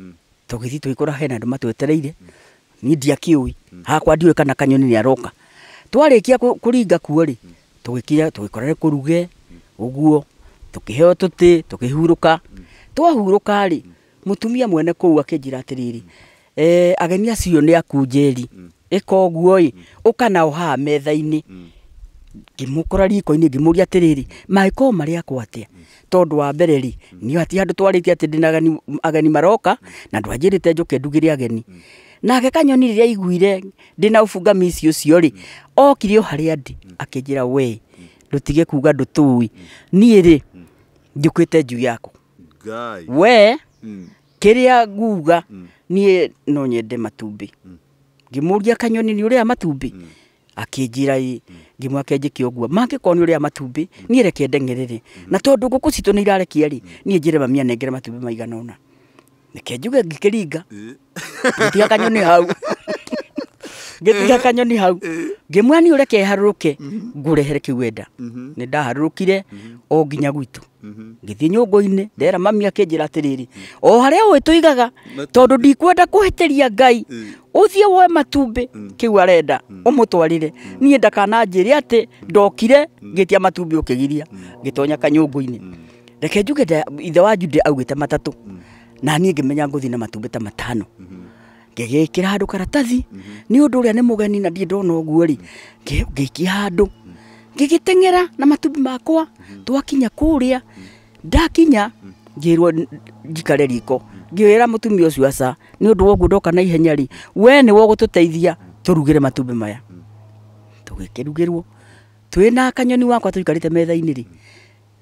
tũgĩthiĩ twĩkora hena andũ matwetereire niĩ ndiakĩũĩ hakwa ndiũĩ kana kanyoni nĩ aroka twarĩkia kũringa kuo rĩ tũgĩkinya tũgĩkorere kũruge ũguo tũkĩheo tũtĩ tũkĩhurũka twahurå rä mutumia mwene kå u akä njä ra atä rä eh, rä ageni acio nä akunjeri ä ka å guo ä å kanao haha metha-inä ngimukora riko-inä ngimuria atiriri magikorwo mari akwa tondu wa mbere ri ni ati andu twarite ati ndina ageni ageni maroka na ndwanjirite njuke ndugire ageni nake kanyoni riria aiguire ndina ubunga mici ucio ri okire o haria ndi akinjira we ndutige kuga ndutui nie ri njukite njuu yaku we mm. kiria nguga mm. nie no nyende matumbi mm. ria kanyoni ni uria matumbi akinjira i ngimwa kenjiki uguo mangikoni uria matumbi nie reke ndengerere na tondu kå citå ni irarekia niä njä re mamia nengere matumbi maigana ona ngä kä ringa tiga kanyoni hau ngĩtiga eh. kanyoni hau eh. ngĩmwĩra ni ureke haruke mhm. ngũrehere kĩu wenda mhm. nĩ ndaharũrũkire mhm. o nginya gwitũ ngĩthiĩ nyũngũ-inĩ ndera mami akĩnjĩra atĩrĩrĩ o harĩa ũĩ tũigaga tondũ ndikwenda kũhĩtĩria ngai mm. ũthiĩ woe matumbĩ mm. kĩu arenda mm. ũmũtwarĩre niĩ ndakananjĩre atĩ ndokire ngĩtia matumbĩ ũkĩgiria ngĩtonya kanyũngũ-inĩ reke njuge ithe wa Jude augĩte matatũ na niĩ ngĩmenya ngũthiĩ na matumbĩ ta matano mm-hmm ngĩgĩkĩra handå karatathi nä å ndå å rä a nä må geni na ndi ndona å ri rä handu handå na matumbi makwa twakinya kuria ndakinya ngirwo njikare riko ngĩĩra mũtumia ũcio aca ni undu woguo ndoka na ihenya ri we nĩ wogũtũteithia turugire matumbi maya tugikirugirwo twina na kanyoni wakwa tuikarite metha-inĩ rĩ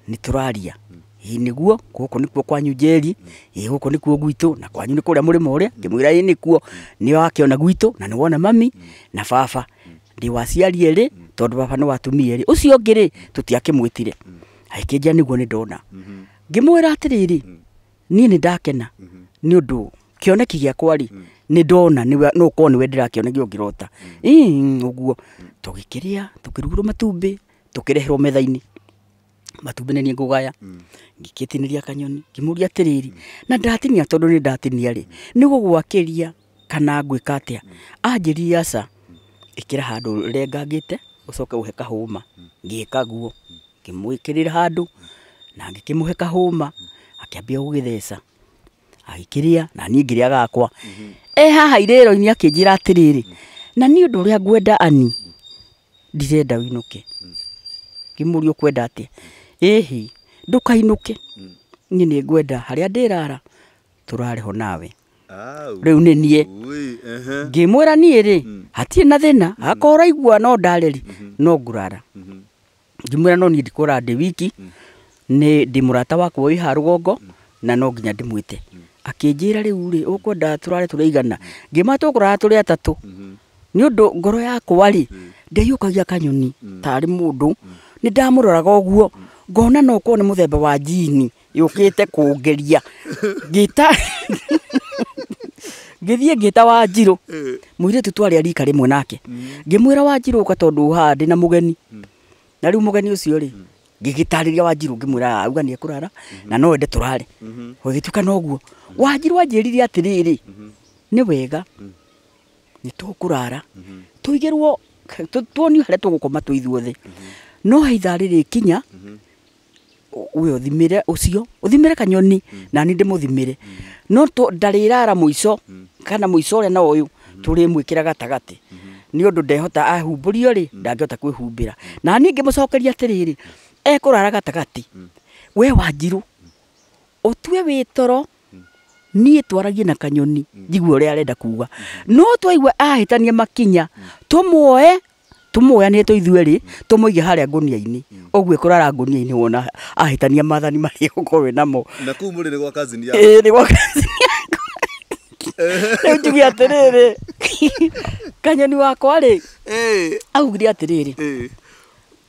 nĩ tũraria ĩ nĩguo gũkũ nĩkuo kwanyu njeri ĩ gũkũ nĩkuo gwitũ na kwanyu nĩ kũrĩa mũrĩmo ũrĩa ngĩmwĩra ĩ nĩkuo nĩwakĩona gwitũ na ni wona mami na baba ndi waciari erĩ tondu baba nĩ watumia erĩ ũcio ũngĩ rĩ tũtiakĩmwĩtire agĩkĩnjĩra ni nĩ ndona ngĩmwĩra atĩrĩrĩ niĩ nĩ ndakena nĩ ũndũ kĩoneki gĩakwa ni nĩ ndona no ũkorwo nĩwe ndĩrakĩonegia ũngĩrota ĩ ũguo tũgĩkĩrĩa tũkĩrugĩrwo matumbĩ tũkĩreherwo metha-inĩ matumbä nä ngugaya mm. ngå ria kanyoni ngä atiriri na ndatinia tondå ni ndatinia rä ni gugwakiria kana ngwä ka atä a mm. anjä ria aca ucoke uhe kahuma handå rengangä te å na ngikimuhe kahuma mm. akiambia he agikiria na ni ngiria gakwa mm-hmm. e haha irä ro-inä akä njä na ni undu ria å ngwenda ani ndirenda winuke inå ke atia ehi ndukainuke ni ni ngwenda haria ndirara turare ho nawe rä u nä niä ngä mwä ra niä rä hmm. hatiä na thä na hmm. akorwo igua no ndarä hmm. no ngurara ngä mwä ra no niä ndikå ra ndä wiki nä ndä må rata wakwa wä harå na no nginya ndä mwä te akä njä ra rä u rä å kwenda tå rare tå rä aigana ngä ma tå ngå raga tå rä atatå nä å ndå ngoro yakwa rä ndä aiå kagia kanyoni tarä må ndå nä ndamå roraga å guo ngona no ko ni muthemba wa jini yukite kungeria te kå ngithie ngita wa njirå muiretu tu twari ari rä mwe nake ngimwira wa njirå ka tondu ha ndi na mugeni na rä mugeni ucio ri ngigitariria wa njirå ngimwira auga ni kurara na no ende tå rare gä tuä ka noguo wa njirå anjä rire atä rä rä nä wega ni tåkå rara tå igä rwo tuonio harä a tå gå no haitharä rä kinya uyo thimire ucio uthimire kanyoni na ni muthimire no to ndarirara muico kana muico ria no uyu mwikira gatagati ni undu ndehota ahumburio ri ndangihota kwihumbira na ni ngimucokeria atiriri ekurara gatagati we wanjiru utue witoro niä twaragie na kanyoni njigua å rä a arenda kuga no twaigua tanie makinya tå muoe tumuoyanire tuithue ri tumuige haria ngunia-ini uguo ikurara ngunia-ini wona ahitania maathani maria gukorwo namo na ku muri ni gwa kazini ya ii ni gwa kazini yaku riu njuge atiriri kanyoni wakwa ri augire atiriri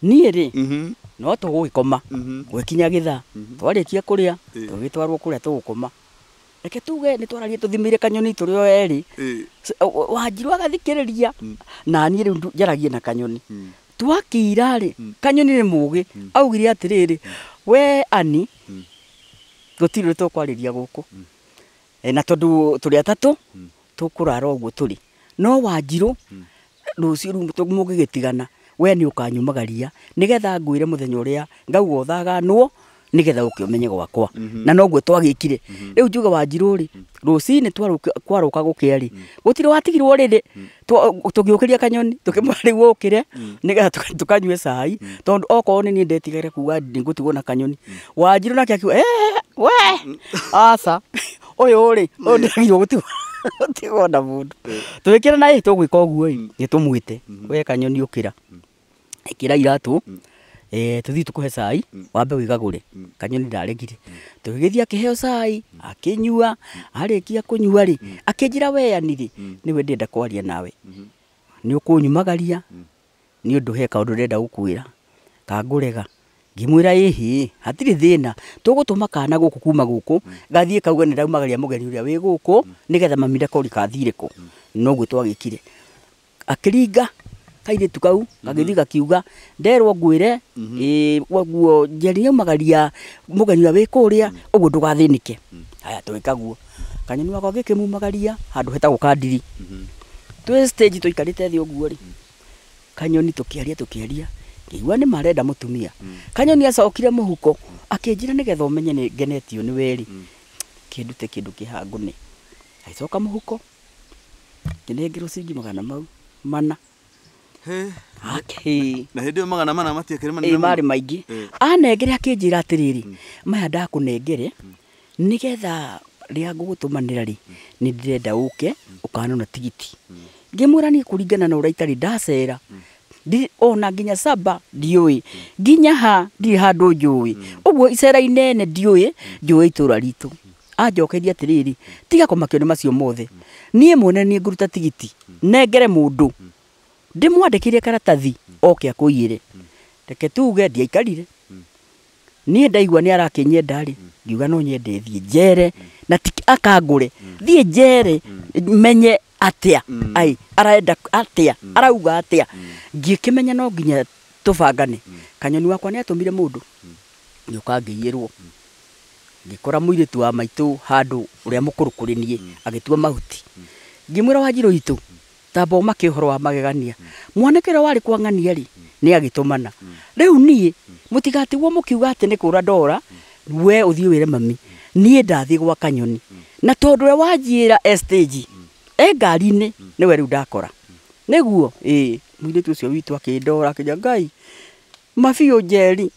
niä rä mhm. no tå gå gä koma mhm. gwä kinya gä thaa mhm. twarä kia kå rä a tå gä twarwo kå rä a tå gå koma reke tuge nä twararie tå thimä ire kanyoni tå rä o erä wanjirå agathikä rä ria hmm. naniä rä u njaragie na kanyoni hmm. twakäira hmm. kanyoni nä må gä augire atä rä rä we ani gå tirä rä twakwarä ria gå kå e, na tondå tå rä atatå tå kå rara å guo tå rä no wanjirå rå cio rä u må gä gä tigana we nä å kanyumagaria nä getha ngwä re må thenya å rä a ngauga å thaganwo nigetha uki ukiumenye gwakwa mhm. na no gwe twagikire mhm. riu njuga wanjiru ri mhm. rucini kwaruka gukia ri gutire watigirwo rindi tugiukiria kanyoni tukimwari gukire nigetha tukanyue cai tondu okorwo ni nie ndetigere kuga ningutigwo na kanyoni wanjiru nake akiuga we asa uyu ri uyu ndagirwo gutigwo gutigwo na mundu twikire na i tugwika uguo i nitumwite we kanyoni ukira ikira iratu eh tuthi tukuhe cai wambe uigagure kanyoni ndaregire tugithia akiheo cai akinyua arikia kunyua ri akinjira weyaniri niwe ndienda kwaria nawe ni ukunyumagaria ni undu he ka undu ndenda gukwira kangurega ngimwira ihi hatiri thina tugutuma kana guku kuma gũkũ gathiĩ kauga nĩ ndaumagaria mũgeni ũrĩa wĩ gũkũ nĩgetha mamire kori kathirĩ kũ noguo twagĩkire akiringa kairitu kau gagithi mhm. gakiuga nderwo ngwire mhm. guo njeri magaria mugeni wa wikuria ugu mhm. uguo ndugathinike haya twikaguo kanyoni wakwa gikimumagaria handu heta gukandiri twi stage tuikarite thi uguo ri kanyoni tukiaria tukiaria ngiwa ni marenda mutumia kanyoni acokire mũhuko akĩnjĩra nĩgetha ni genetio ni weri kindu te kindu kihangu ni agĩcoka muhuko ngĩnengerwo ciringi magana mau mana na hä marä maingä anengere akä njä ra atä rä rä maya ndakå nengere mm. nä getha rä a ngå gå tå manä ra rä mm. nä ndä renda å ke å mm. kanona tigiti ngä mwä ra niä kå ringana na å raitarä ndacera ona nginya saba ndiå nginya ha ndirä handå njå ä å guo icerainene ndiå ä njå ä itå ra ritå anjokeria atä rä rä tiga kå macio mothe niä mwene niä ngå ruta tigiti nengere må ndå ndimwandĩkire karatathi oke akũiyĩre reke tuge ndiaikarire niĩ ndaigua nĩ arakĩnyenda-rĩ ngiuga no nyende thiĩ njere na ti akangũre thiĩ njere menye atĩa ai arenda atĩa arauga atĩa ngĩkĩmenya no nginya tũbangane kanyoni wakwa nĩ atũmire mũndũ ngĩũka ngĩiyĩrwo ngĩkora mũirĩtu wa maitũ handũ ũrĩa mũkũrũ kũrĩ niĩ agĩtua mahuti ngĩmwĩra wanjirũ itu ta mboma kä å horo wa magegania mwanekere å rä ri warä agitumana riu rä nä agä tå mana rä u niä må må kiuga atä nä kå ra ndora we å thiä wä re mami niä ndathiä gwa kanyoni na tondå we wanjiä ra e ngari-inä nä we rä u ndakora nä guo ä må irä tu å cio witå akä ndora akä ngai mabiå njeri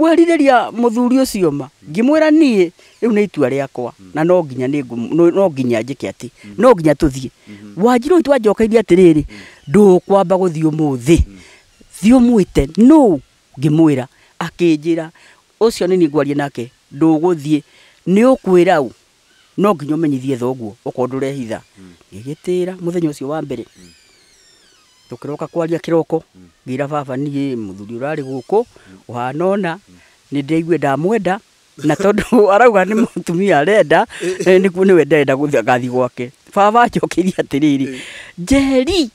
werithĩria mũthuri ũcio ma ngĩmwĩra niĩ rĩu nĩ itua rĩakwa mm. na no nginya no nginya njĩke atĩ no mm. nginya tũthiĩ mm-hmm. wanjirũ twajokeirie atĩrĩrĩ mm. ndũkwamba gũthiĩ ũmũthĩ thiĩ ũmwĩte no ngĩmwĩra akĩnjĩra ũcio nĩ niĩ ngwaria nake ndũgũthiĩ nĩ ũkwĩra ũ no nginya ũmenyithie thoguo ũkorwo ndũrehitha ngĩgĩtĩĩra mũthenya ũcio wa mbere tukiroka kwaria kiroko ngira baba nie muthuri urari guko uhanona ni ndeigue ndamwenda na tondu arauga ni mutumia arenda eh, ni wenda enda guthia gathi gwake baba anjokirie atiriri jeri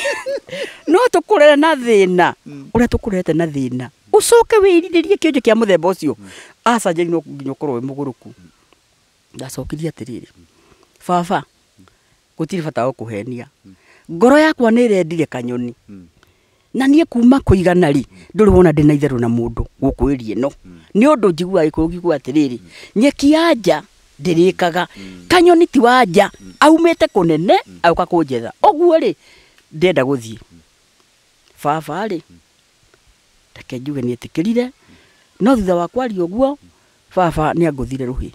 no tukurere na thina uria tukurete na thina ucoke wiriririe kionje kia muthemba ucio asa jeri no nginya ukorwo muguruku ndacokirie atiriri baba gutiri bata wa mm ngoro yakwa nä rendire kanyoni hmm. na niä kuma kå igana rä ndå rä wona ndä na itherå na må ndå gå kå ri ä no nä å ndå njiguaä kå ngigua atä rä rä nyeki ya nja kaga hmm. kanyoni ti wa nja hmm. aumĩte kũnene auka kũnjetha ũguo rĩ ndenda thiä baba rĩ reke njuge rire no thutha wa kwaria guo baba rå hä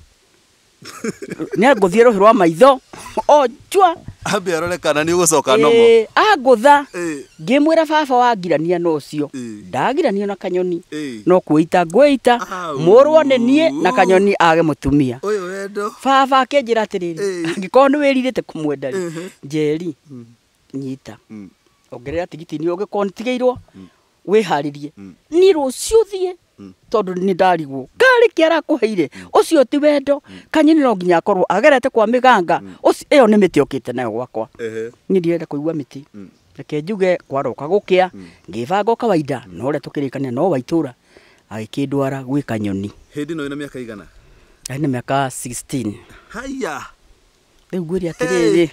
nä thiä rå hä rwa maitho o njua ambe arore nä å gå coka nomo tha ngä mwä ra baba wangirania na å cio ndagiranio na kanyoni no kwä ita ngwä ita må rwo nä niä na kanyoni age må tumia baba akä njä ra atä rä rä angä korwo nä wä rirä te kå mwenda njeri hmm. nyita hmm. ongerera tigiti nä å gä korwo nä tigä irwo hmm. wä harä rie nä rå thiä tondå nä ndarigwo ngarä kä arakå heire å cio ti wendo kanyinä no nginya akorwo agerete kwa mä ganga ä yo nä mä tä å kä te nayo gwakwa nä ndirenda kå igua mä tä reke njuge kwaroka gå kä a ngä banga å kawaida no å rä a tå kä rä kania no wa itå ra agä kä ndwara gwä ka nyoni hä ndä ä no ä na mä aka igana aä nä mä aka haya rä u ngwä rä atä rä rä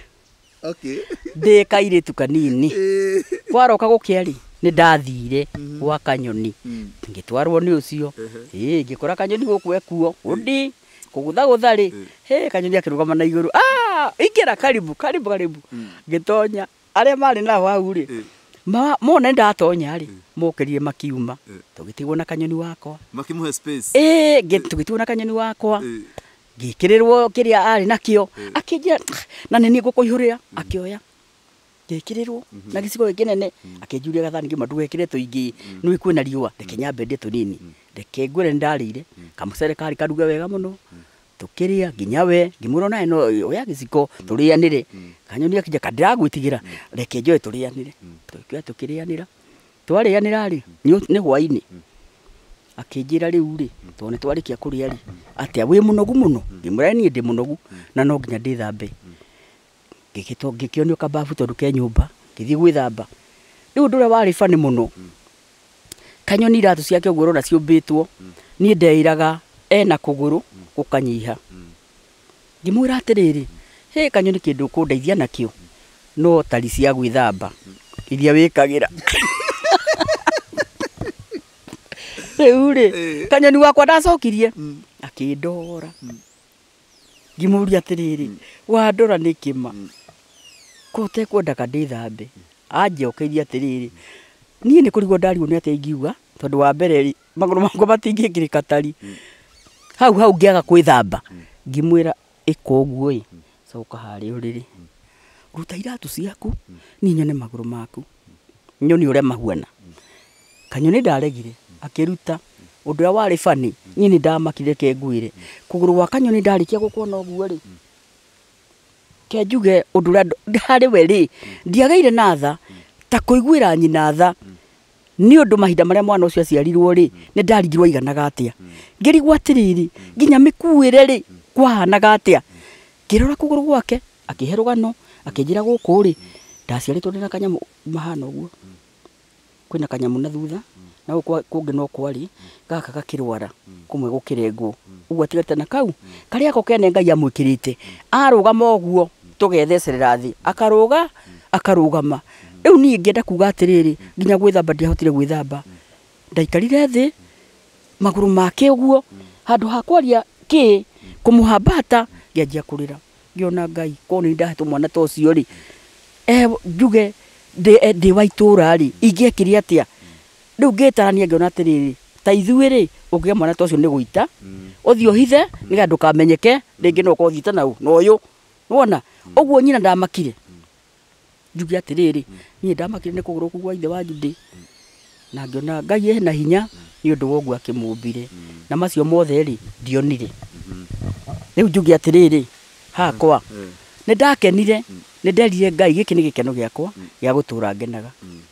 ndä kairä tu kanini kwaroka gå kä a rä nä ndathire mhm. gwa kanyoni mhm. ngä twarwo nä å cio ngä kora kanyoni gå ekuo kuo å guthari kå gå thagå kanyoni akä rå gama na iguru ah ingä ra karibu karibu karibu mhm. ngitonya tonya mari na marä nao hau ndatonya ri mokerie makiuma tå na kanyoni wakwa ä space gä tigwo na kanyoni wakwa ngä kä ari nakio kä rä a arä nakä o na nini gukuihuria akioya kå ihå rä akä oya ndäkirirwo mhm. na gicigo gä kä nene mhm. akä gathani gä ma ndugekire tå ingä mhm. nä kwä na riå a reke nyambe ndä tå nini reke ngwä ndarä ire kamå karuga wega må no tukiria nginya we ngimwira nae no oya giciko turianire kanyonia kija kandiragwitigira reke njoe turianire tukia tukirianira twarianira ri ni hwaini akinjira riu ri tone twarikia kuria ri atia wi munogu muno ngimwira nie ndi munogu na no nginya ndithambe ngĩkĩonio kababu tondå ke nyå ngĩthiä gwĩthamba rä u ndå å rä a warä må no mm. kanyoni ratu ciake å na rona ni two mm. niä ndeiraga ena kå gå rå gå kanyiha ra atä rä rä kanyoni kindu ndå kå ndeithia nakä o mm. no tari cia gwä thamba iria wä kagä ra kanyoni wakwa ndacokirie akä ndora ngimå atä rä rä wandora nä kä ma kå te kwenda ka ndithambe anjokeire atiriri niä nä kå rigwo ndarirwo nä atä ingiuga wa mbere magå rå makwa matingä ngä katari hau hau ngä aga kwä thamba ngimwä ra ka guo ä coka harä å ruta ciaku niä nyone maguru maku nyoni å rä a mahuana kanyoni ndaregire akä ruta å ndå å rä a warä nä ndamakire ke re kå gå rå kanyoni ndarä kia gå kona å ke njuge undu ria harä we rä ndiageire na tha ta kå iguä ra nyina tha nä å ndå mahinda marä a mwana å cio aciarirwo rä nä ndaringirwo aiganaga atä a ngä rigwo atä rä nginya mä kuä re rä kwahanaga atä a ngä gwake akä he rå gano akä njä ra na kanyamå mahana å guo kwä na kanyamå na thutha na gå kå ngä no kwarä gaka gakä rwara kå mwe gå kau karä ako kene ngai amwä kä rä te arå tugethecere thi akaruga akarugama riu ni ngienda kuga atiriri nginya gwithamba ndiahotire gwithamba ndaikarire thi maguru make uguo handu hakwaria ki kumuhabata ngianjia kurira ngiona ngai korwo ni ndahetwo mwana ta ucio ri e, njuge ndä e, wa itå ra rä ingäekire atä a rä u ngä tarania ta ithuä rä å mwana ta å cio nä gå ita ni mm. thiä å hithe nä kamenyeke rä no korwo thiite nau na å wona uguo nyina ndamakire njuge atiriri nie ndamakire ni kuguru kugwa ithe wa jude na ngiona ngai e na hinya ni undu woguo akimumbire na macio mothe ri ndionire riu njuge atiriri hakwa nä ndakenire ni nderire ngai giki ni nä gä keno gä akwa gä a gå tå ra ngenaga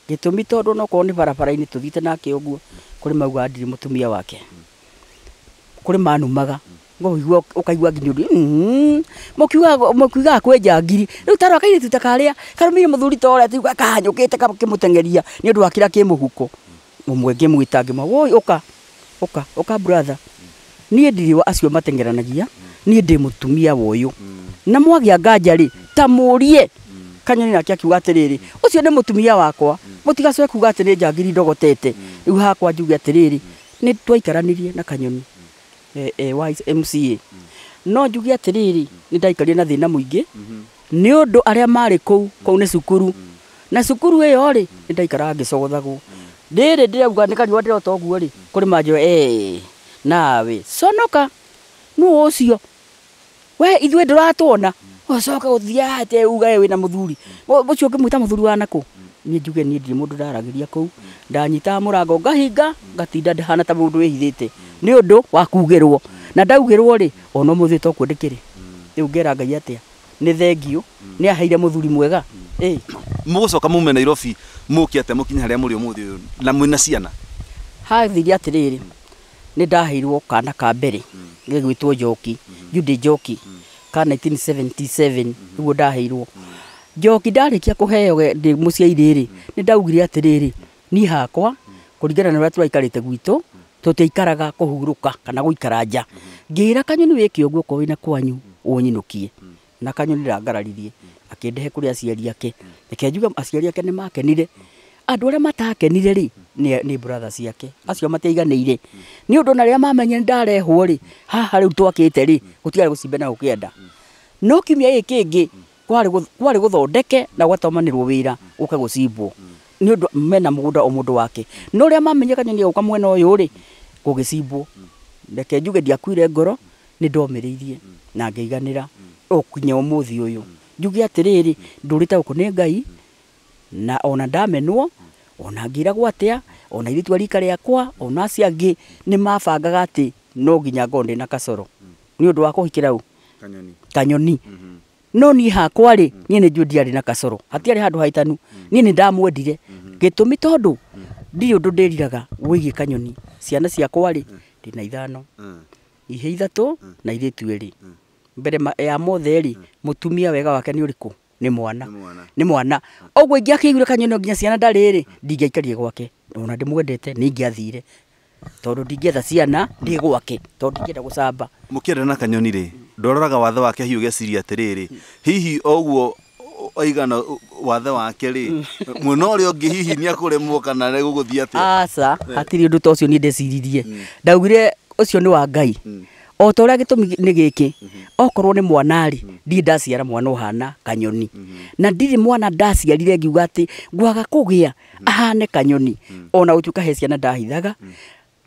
gä tå mi tondå nä barabara ini tå nake å guo mauga ndiri må tumia wake kå rä manumaga ngoigua ukaigua mukiuga mm-hmm. mukiuga kwenja ngiri riu taro tutakaria karumire muthuri tore kahanyukite ni undu uka uka uka brother acio matengeranagia å na mwagä nganja rä kanyoni nake akiuga nä wakwa kuga njangiri ndogotete hakwa njuge na kanyoni Eh, eh, MCA no njuge atiriri mm. ndaikarie na thina muingi mm-hmm. ni undu aria mari kuu mm. kuu ni cukuru mm. na cukuru iyo ri ndaikara ngicogothagwo riri ndirauga ni kariua ndirota guo ri kuri majo e nawe conoka nu ucio we ithwe ndũratwona ũcoka gũthiaga atĩ uga we na muthuri ũcio ũkĩmwĩta muthuri wa nakũ niä njuge niä ndirä må ndå ndaragä ria kå u ndanyitaga må rango ngahinga ngatinda ndähana ta må ndå wä hithä te nä å ndå wakugä rwo na ndaugä rwo rä ona må thä tokuo ndä kä rä rä u ngera ngai atä a nä thengiå nä aheire må thuri mwega må gå coka mume nairobi må kä atä må kinya harä a må rä å må thä å yå na mwä na ciana hathiri atä rä rä hmm. nä ndaheirwo kana ka mbere hmm. gä two njoki hmm. judä njoki ka 1977 nä guo ndaheirwo njoki ndarikia kuheo ndi muciairi ri ni ndaugire atiriri ni hakwa kuringana na uria turaikarite gwitu tutiikaraga kuhuruka kana guikara nja ngĩra kanyoni wiki ũguo ko wĩna kwanyu ũnyinukie na kanyoni ndangararirie akĩndehe kũrĩ aciari ake reke njuge aciari ake nĩ makenire andũ arĩa matakenire rĩ nĩ brother ciake acio matiaiganĩire nĩ ũndũ na rĩrĩa mamenyire ndarehwo rĩ haha rĩu twakĩte rĩ gũtiarĩ gũcimbe na gũkĩenda no kiumia gĩkĩ kĩngĩ kwari gå thondeke na gwatomanä rwo wä ra gå ka gå mm. mena mugunda gå o må wake no rä a mamenyekanyania uka mwena å ri rä ndeke gä cimbwo mm. reke njuge ndiakuire ngoro ni ndomiririe mm. na ngeiganira ra å kinya å må thi å yå njuge atä rä rä ndå ngai na ona ndamenwo ona ngä iragwo ona irä tua rika rä ona acio angä nä mabangaga atä no nginya ngorwo ndä na kacoro ni å ndå wa kå hikä ra u kanyoni mm-hmm no ni hakwa rä ni nä njå ndiarä na kacoro hatiarä handå haitanu ni nä ndamwendire gä tå mi tondå ndiriraga å ndå ndä riraga kanyoni ciana ciakwa rä ndi na ithano ihä ithatå na irä tu mbere ya mothe ri mutumia wega wake nä å ni mwana ni mwana ogwe ngi akä kanyoni nginya ciana ndarä rä ndingäaikarie gwake ona ndä mwendete nä ingä athire ciana ndä gwake tondå ndingä enda gå camba na kanyoni ri ndororaga wathe wake hiå geciria rä hihi oguo aigana wathe wake rä mwena å ngä hihi akå remwo kana gå gũgũthiĩ atĩa aca ah, eh. hatirĩ ndå ta cio niĩ ndeciririe hmm. ndaugire cio nä wa ngai hmm. o ta mi nä gä kä okorwo nä mwana-rĩ hmm. ndaciara mwana hana kanyoni na ndirä mwana ndaciarire ngiuga atĩ ngwaga a ahane kanyoni ona gũtuĩka he ciana ndahithaga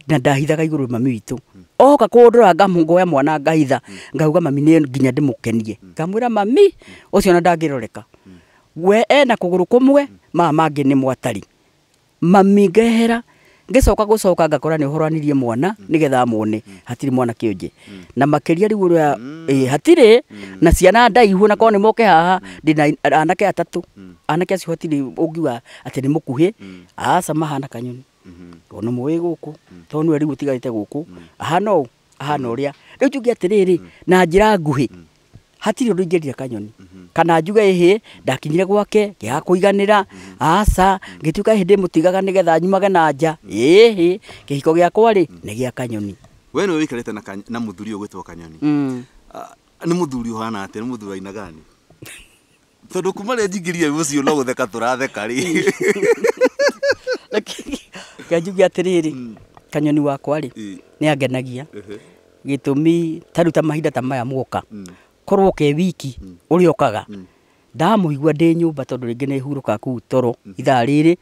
na ndahithaga iguru mami witu oka kundora ngamugoya mwana ngahitha ngauga mami ni nginya ndimukenie hmm. ngamwira mami ucio na ndangiroreka hmm. we ena kuguru kumwe hmm. mama mangi ni mwatari mami ngehera ngicoka gucoka ngakora ni uhoranirie mwana getha amone hatiri mwana kiunje na makiria riu uria hatiri na ciana ndaihu na korwo ni moke haha na anake atatu anake acio hatiri ungiuga ati ni mukuhi aca mahana kanyoni tondå må ä guku kå tondå nä we rä u å tigarä te gå kå ahana å na njira nguhi mm. hatiri ndu ingeria kanyoni mm-hmm. kana njuge ihi ndakinyire gwake ngä kuiganira mm-hmm. asa mm-hmm. ngituka hinde mutigaga nigetha tuä nyumage na nja ihi hä gya hiko gä akwa rä mm. kanyoni we mm. ah, no wä na na muthuri ugitwa kanyoni nä må thuri å hana atä nä må thuri ainagani tondå kuma rä ria å cio no gutheka turatheka ri rä rä mm. kanyoni wakwa rĩ mm. nĩ angenagia gä tå mi taruta mahinda ta maya mwoka mm. korwo ke wiki rä okaga higua ndĩ nyũmba tondũ rĩngĩ nĩ hurũkaga kuu toro ithaa rĩrĩ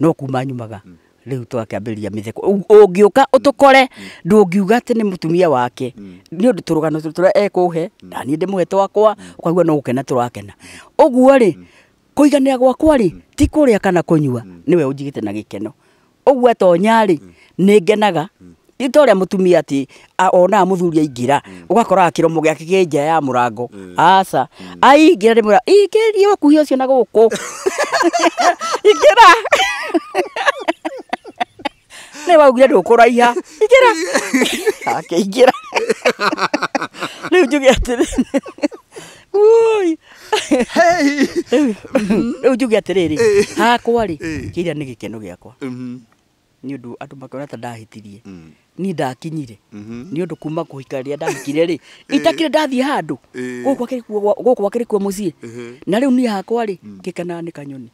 no kuma nyumaga rĩu twakĩambĩrĩria mĩtheko ũngĩũka ũtũkore ndũngiuga nä må tumia wake nĩ ũndũ tũrũgano tũrĩa ekũhe ndaniĩ ndĩmũhe twakwa ũkaigua no rakena å guo rä kuiganira gwakwa ri mm. ti kuria kana ni mm. we ujigite na gikeno uguo atonya ri mm. ni ngenaga itoria mutumia ati ona muthuri aingira ugakora akiro giake gi ya murango aca aingira rimwe ingiria wakuhi cio na guku ingira nä waugire ndå kå raiha ingä ra akä ingä ra rä u njuge atä riu njuge mm-hmm. atiriri hakwa ri gä keno gikeno akwa mm-hmm. ni undu andu makiona ta ndahitirie mm. ni ndakinyire mm-hmm. ni undu kuma kuhika ria ndahikire ri itakire ndathie handu guku rä kuo ciä na riu ni hakwa ri mm. ngikena ni kanyoni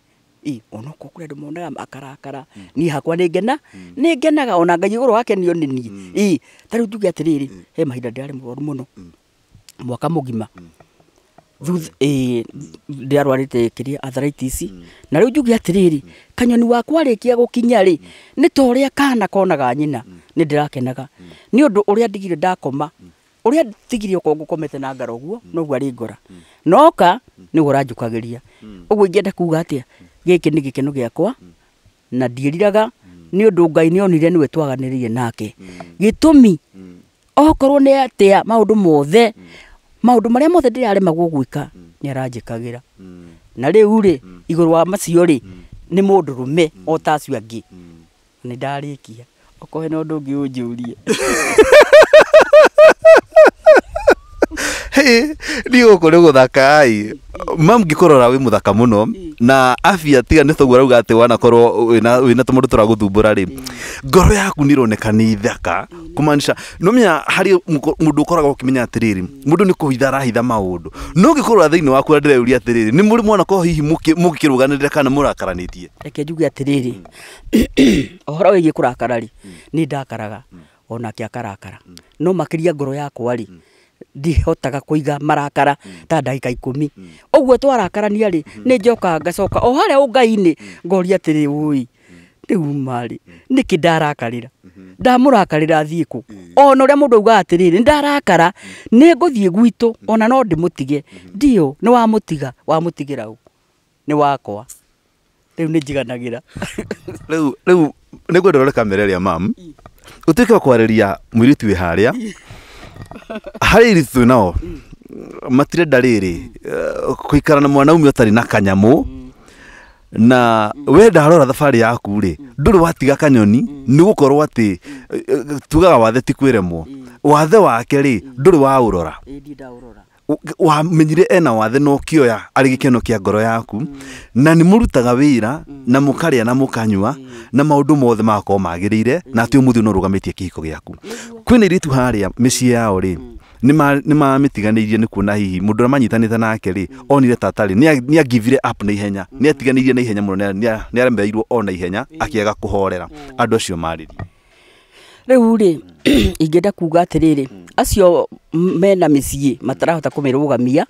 ona ko kuri andu monaga akarakara mm. ni hakwa nä ngena ni ngenaga ona ngai iguru wakenio ni niĩ i ta riu njuge atiriri he mahinda ndirarĩ mũrwaru mũno mwaka mũgima mm ndirarwarite kiria arthritis na rä u njuge atä rä rä kanyoni wakwa rikia gukinya ri nä ta a kana konaga nyina ni ndirakenaga ni undu uria ndigire ndakoma uria ndigire uko komete na å guo noguo ari ngora noka ni guranjukagiria uguo ingienda kuga atia giki keno gä akwa na ndieriraga nä å ndå ngai nä onire nä we twaganä rä ire nake gä tå mi okorwo nä atä a maå ndå mothe maundu maria mothe ndiraremagwo gwika mm. ni aranjikagira mm. na riu ri mm. iguru wa macio ri ni mundu rume ota acio angi ni ndarikia okohe na undu ngi unjurie niä gå kå rä gå thakaä mam ngä kå wä må thaka må no hmm. na afia tiga nä toguo rauga atä wanakorwo wä na tå må ndå tå ragå gå thumbå rä hmm. ngoro yaku nä roneka nä thaka hmm. kå manica no menya harä må ndå å koragwo å kä menya atä rä rä må ndå nä kå hitha arahitha maå ndå no ngä kå thä inä waku rä ndä reå ria atä rä rä nä må rä mwana hihi må kä rå ganä rä kana må rakaranä tie reke njuge atä rä rä ũhoro wĩgiĩ kũrakara rĩ nĩ ndakaraga onake akarakara no ria ngoro yakwa ndihotaga kuiga marakara mm. ta ndagika ikumi uguo twarakarania ri mm. ni njoka ngacoka o haria ungaini ini ngoria atiri ui riumarä mm. nä kä ndarakarä ra mm-hmm. ndamå rakarä ra thiä kå ona å rä a må ndå augaga atä rä ndarakara nä ngå thiä gwitå ona no ndimutige må mm-hmm. tige ndio nä wamå tiga u ni nä wakwa rä u nä njiganagä riu ni u nä guo kamera ä rä a mam å tuä ke wa kwarä ria må irä wä harä a harä tu nao matirenda rä eh, rä kå ikara na mwanaume å na kanyamå na we ndarora thabarä yaku rä ndå rä watiga kanyoni nä gå korwo atä eh, eh, tugaga wathe ti kwä remwo wathe wake rä ndå rä waå rora wamenyire ena wathe no kioya ari gikeno kia ngoro yaku mm. na ni murutaga wira mm. na mukaria na mukanywa mm. na maundu mothe mako magirire na ati umuthi no rugamitie kihiko giaku kwina iritu haria mici yao ri nä mitiganirie nä kuona hihi må ndå å rä nake rä onire tatarä nä angivire up na ihenya nä atiganirie na ihenya må ni aremeirwo aremereirwo o na ihenya akiega kå horera andå acio marä riu ri ingenda kuga atiriri acio mena micie matarahota kumirugamia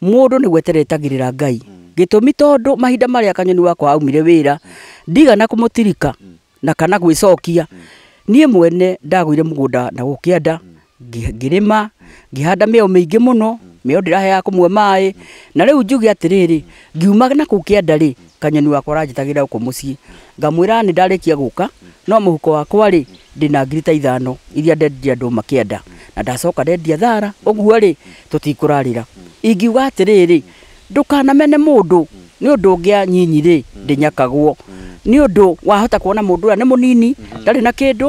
mundu ni gweterera itagirira ngai gitumi tondu mahinda maria kanyoni wakwa aumire wira ndigana kumutirika na kana gwicokia niä mwene ndagå ire må gå nda na gå kä enda ngä rä ma ngä handa mä eo mä ingä må no mĩo ya kũmwe mai na rĩu njuge atĩrĩrĩ ngiuma na kũu kĩenda rĩ kanyoni wakwa aranjĩtagĩra ũkũ mũciĩ ngamwĩra nĩ ndarĩkia gũka no mũhuko wakwa rĩ ndĩ na ngiri ta ithano iria ndendia andũ makĩenda na ndacoka ndendia thara ũguo rĩ tũtikũrarĩra ingiuga atĩrĩrĩ ndũkanamene mũndũ nĩ ũndũ ũngĩa nyinyi rĩ ndĩnyakagwo ni ũndũ wahota kuona mũndũ ni nĩ mũnini ndarĩ na kĩndũ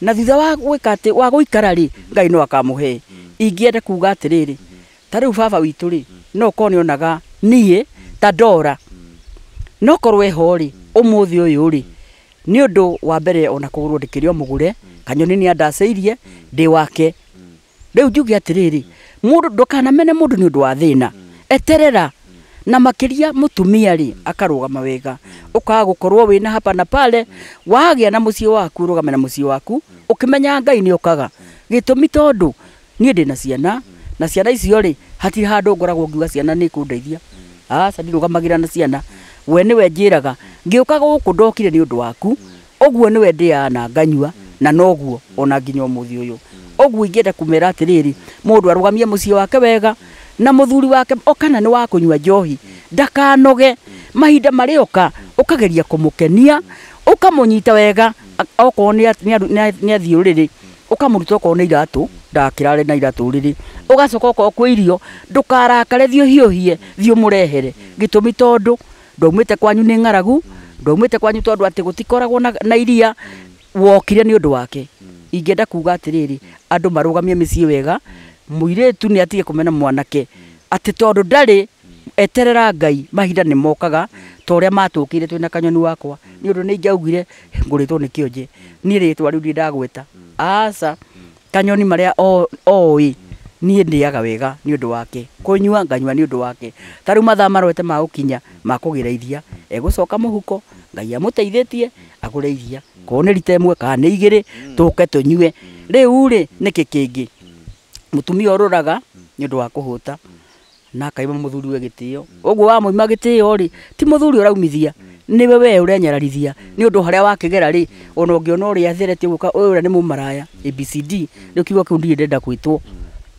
na thutha wa gwĩka atĩ wa gũikara rĩ ngai no akamũhe ingĩenda kuuga atĩrĩrĩ ta rä baba witu ri no ko ni onaga nie ta dora no ko eho ho ri umuthi uyu ri ni undu wa mbere ona kå gå rwo ndä kanyoni ni andacäirie ndi wake riu u njuge atiriri rä rä mene ndå ni undu wa thina eterera na makiria mutumia ri akarugama wega ukaga gukorwo wina hapa na pale wagia na mucii waku urugame na mucii waku ukimenya ngai ni ukaga gitumi tondu nie ndina ciana na ciana icio rĩ hatirĩ handũ ngoragwo ngiuga ciana nĩ kũndeithia mm. aca ah, ndirũgamagĩra na ciana we nĩwe njĩraga mm. ngĩũka gũkũ ndokire nĩ ũndũ waku mm. ũguo we ndĩaga na nganyua na noguo ona nginya ũmũthĩ ũyũ ũguo ingĩenda kũmera atĩrĩrĩ mũndũ arũgamie mũciĩ wake wega na mũthuri wake okana nĩ wa kũnyua njohi ndakanoge mahinda marĩa oka ũkageria kũmũkenia ũkamũnyita wega okorwo nĩ athiĩ ũrĩrĩ ũkamũruta okorwo nĩ iratũ ndakirarä na iraturiri ugacoka okorwo kwä irio ndåkarakare thiå hiåhie thiå må rehere gä tå mi tondå ndaumä kwanyu nä ng'aragu ndaumä te kwanyu tondå atä gå tikoragwo na iria wokire nä å ndå wake ingĩenda kuga atĩrĩrĩ andũ marũgamie mĩciĩ wega mũirĩtu nĩ atige kũmena mwanake atĩ tondũ ndarĩ eterera ngai mahinda nĩ mokaga ta ũrĩa matũkĩire twĩna kanyoni wakwa nĩ ũndũ nĩ ingĩaugire ngũrĩtwo nĩ kĩonje niĩ rĩtwa rĩu ndindagweta aca kanyoni maria oi niä ndä aga wega nä å ndå wake kå nyua nganyua nä å ndå wake tarä u mathaa marwete ma gå kinya makå gä ra iria egå coka må huko ngai amå teithä tie agå re iria korwo nä rita ä kana nä igä rä tå ke tå nyue rä u rä nä kä kä ngä må tumia å rå raga nä å ndå wa kå hå ta na akaima må we gä tä o å guo wamoima tä o rä ti må thuri å raumithia niwe we ure nyararithia ni undu haria wakigera ri ona ungiona uria atherete guka uyu ni mumaraya abcd ni kiwa ku ndi ndenda kuitwo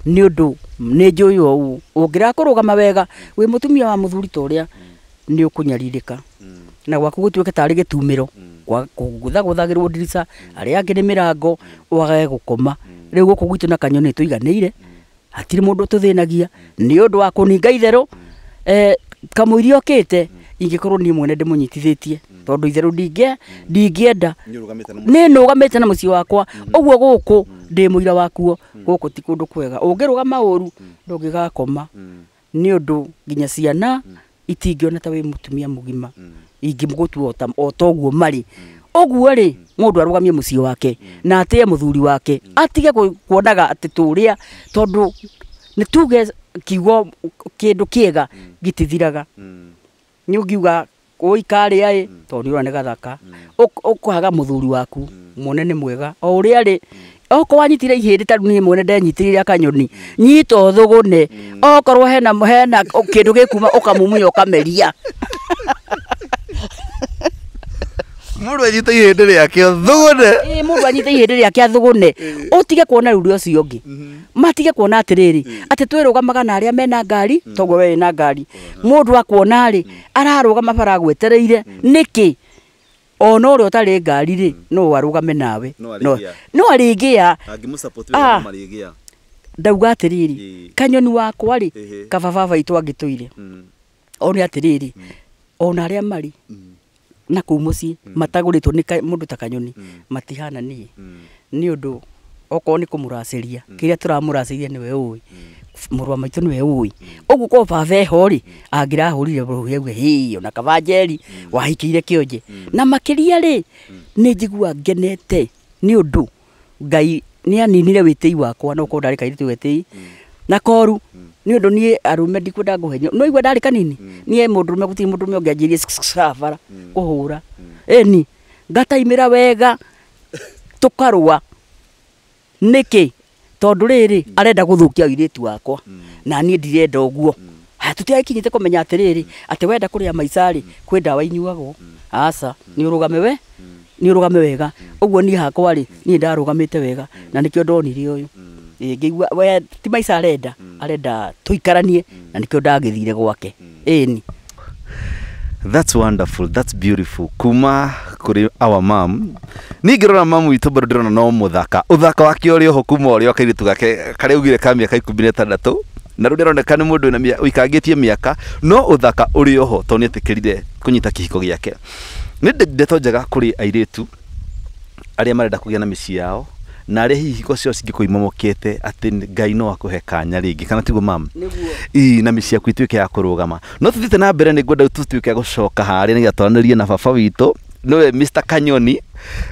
ni undu ni u ungira kuruga mawega wi mutumia wa muthuri ta uria ni ukunyaririka na gwaku gutuike tari gitumiro guthagirwo dirisa ari angĩ ni mirango wage gukoma rĩu gũkũ gwitũ na kanyoni tũiganĩire atiri mundu tuthinagia ni undu wa eh itherũ kamũiria mm ingäkorwo niä mwene ndä må nyitithä tie mm. tondå itherå ndingäenda mm. nä nå gamä na må ciä wakwa å mm. guo gå kå ndä må ira wakuo gå kå ti kå ndå kwega å ngä rå ni undu ru gakoma nä å ndå nginya ciana itingä ona ta wä må tumia må gima ingä o ta å guo marä oguo rä mundu arugamie mucii wake na atie muthuri wake atige kuonaga ati turia tondu ni tuge kiugo kindu kiega gitithiraga nä å uikari å ikarä aä mm. tondå nä å rä nä gathaka å mm. haga må thuri waku månene mm. mwega o å rä arä okorwo anyitire ihä ndä tarä mwene ndenyitire rä kanyoni nyita thugune thå gå ne okorwo hena hena kä ndå gä kuma å å kameria mundu anyite ihindi riake thugune ä mundu anyite ihindi riake athugune utige kuona rä ucio rä matige kuona atiriri ati twä rũgamaga na arĩa mena ngari mm. toguo we na ngari mundu mm. akuona-rĩ mm. ararũgama baragwetereire nĩkĩ ona å rä a å ngari ri no warũgame nawe no arĩgä ya ah. ndauga atiriri kanyoni wakwa-rĩ kababa itwa ngituire one atiriri ona aria mari mm na kå u må ciä mm. matagå rä two nä må ndå ta kanyoni mm. matihana mm. niä nä å ndå okorwo nä kå må racä kä rä a tå ramå racä ria nä we å ä må rå maitå nä we å ä å guo korwo baba rä angä rahå rire rå hä auge hä ona kabanjeri wahikä ire kä onje na makä ria rä nä njigua ngenete nä å ndå ngai nä aninire wä tä i wakwa no ndarä kairä tu wetä i na koru ni å ni arume arå me ndikwenda ngå henyo no igua ndarä kanini mm. ni må ndå rå me gå tirä må ndå rå me å ngä anjä rie mm. kå hå mm. ni ngataimä ra wega tå karå a nä kä tondå rä rä arenda gå thå wakwa na ni ndirenda å ha tutiakinyä te kå menya atä rä rä atä wenda kå rä a maicarä kwä ndawa inyuagwo aca nä å rå game we nä å rå game wega å guo niä hakwarä niä ndarå wega na nä kä o ä ngä we ti maica arenda mm. arenda tå ikaranie mm. na nä kä o ndagä gwake mm. ni That's wonderful, that's beautiful. Kuma kuri our mom. Ningirora mamu itu bado ndirona no muthaka. Uthaka wake uri oho kuma uri okaire tugake kare ugire ka miaka 16 na rä u nä aroneka nä må ndå na wĩikangĩtie miaka no å thaka å rä oho to nä etä kä rire kå nyita kĩhiko gĩake nä ndeto njega kå rĩ airĩtu arĩa marenda kũgĩa na mĩciĩ yao na rä hihi higo cio cingä kå imomokete atä ngai no akå kanya rä ngä kana tiguo mam ii na mä ciaku ituä ke ya kå rå gama no tå thiä na mbere nä ngwenda tå ke gå coka harä nä getwaranä na baba witå nowe mr kanyoni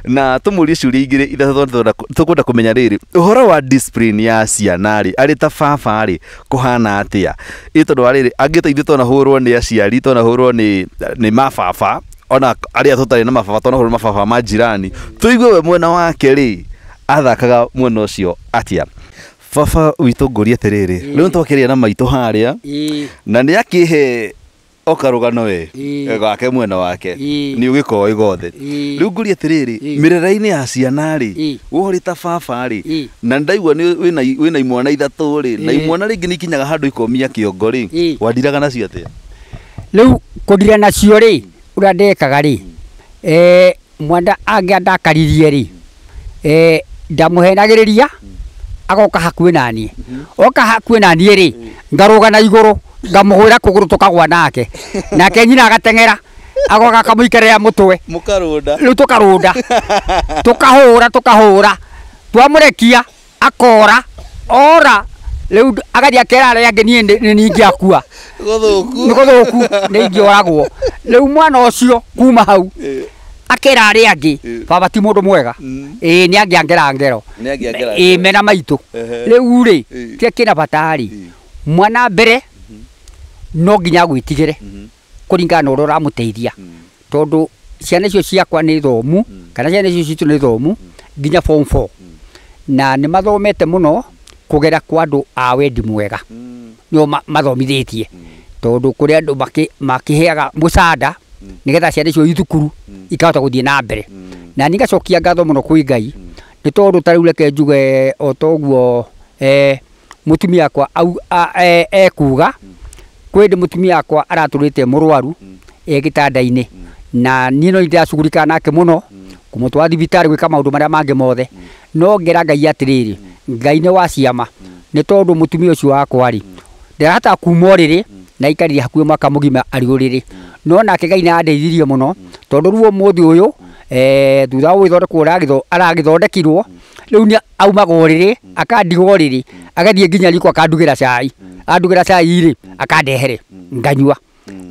na tumurie ciuria igiri ithatå tukwenda kumenya riri uhoro wa discipline ya ciana ri ari ta baba ri kuhana atia i tondu wa riri angiteithie tona hurwo ni aciari tona hurwo ni ni mababa ona aria tutari na mababa tona hurwo mababa ma jirani tuigue we mwena wake ri athakaga mwena ucio atia baba witå ngå ria atä rä rä rä u twakä rä na maitå harä a na nä akä he okarugano we gake mwena wake nä å gä koä gothe rä u ngå ri atä rä rä mä rera-inä ya ciana rä worä ta baba rä na ndaigua wä na imwana ithatå rä na imwana rä ngä nä ikinyaga handå ikomia kä ongo rä wandiraga nacio atä a rä u kå ndira nacio rä å rä a ndekaga rä eh, mwenda angä andakaririe rä ndamuhenagiriria agoka hakuhi na niĩ oka hakuhi na niĩ rĩ ngarũga na igũrũ ngamuhura kuguru tukagwa nake nake nyina agatengera agoka akamũikarĩra mũtwe rĩu tũkarũnda tũkahũra tũkahũra twamũrekia akora ora rĩu agathiĩ akera arĩa angĩ niĩ nĩingĩakua nĩ gũthũku nĩ ingĩoragwo rĩu mwana ũcio kuma hau akera aria angi baba ti mundu mwega ii mm. ni angera ngero ii mena maitu riu ri ti kina batari mwana mbere mm-hmm. no nginya gwitigire mm-hmm. kuringana na rora muteithia mm. tondu ciana icio ciakwa ni thomu mm. kana ciana icio citu ni thomu ginya form 4 na ni mathomete muno kugera kwa andu a wendi mwega nio mathomithitie tondu kuri andu makĩheaga mũcanda nigetha ciana icio ithukuru ikahota gũthiĩ na mbere na ni ngacokia ngatho muno kwĩ ngai ni tondu ta rĩu reke njuge o toguo e, mũtumia akwa e, ekuga kwĩ ndi mũtumia akwa araturite murwaru e gĩtanda-inĩ na niĩ no ndĩracugurika nake mũno kũmũtwara thibitarĩ gwĩka maũndũ marĩa mangĩ mothe no ngera ngai atiriri ngai ni wa ciama nĩ tondũ mũtumia ũcio wakwa rĩ ndĩrahota kuuma ũrĩrĩ na aikarire hakuhĩ mwaka mũgima ariũrĩrĩ no nake Ngai nĩandeithirie mũno tondũ rĩu ũmũthĩ ũyũ e, thutha wa gũgĩthondekwo aragĩthondekirwo rĩu nĩ aumaga ũrĩrĩ akandiga ũrĩrĩ agathiĩ nginya riko akandugĩra cai andugĩra cai-rĩ akandehere nganyua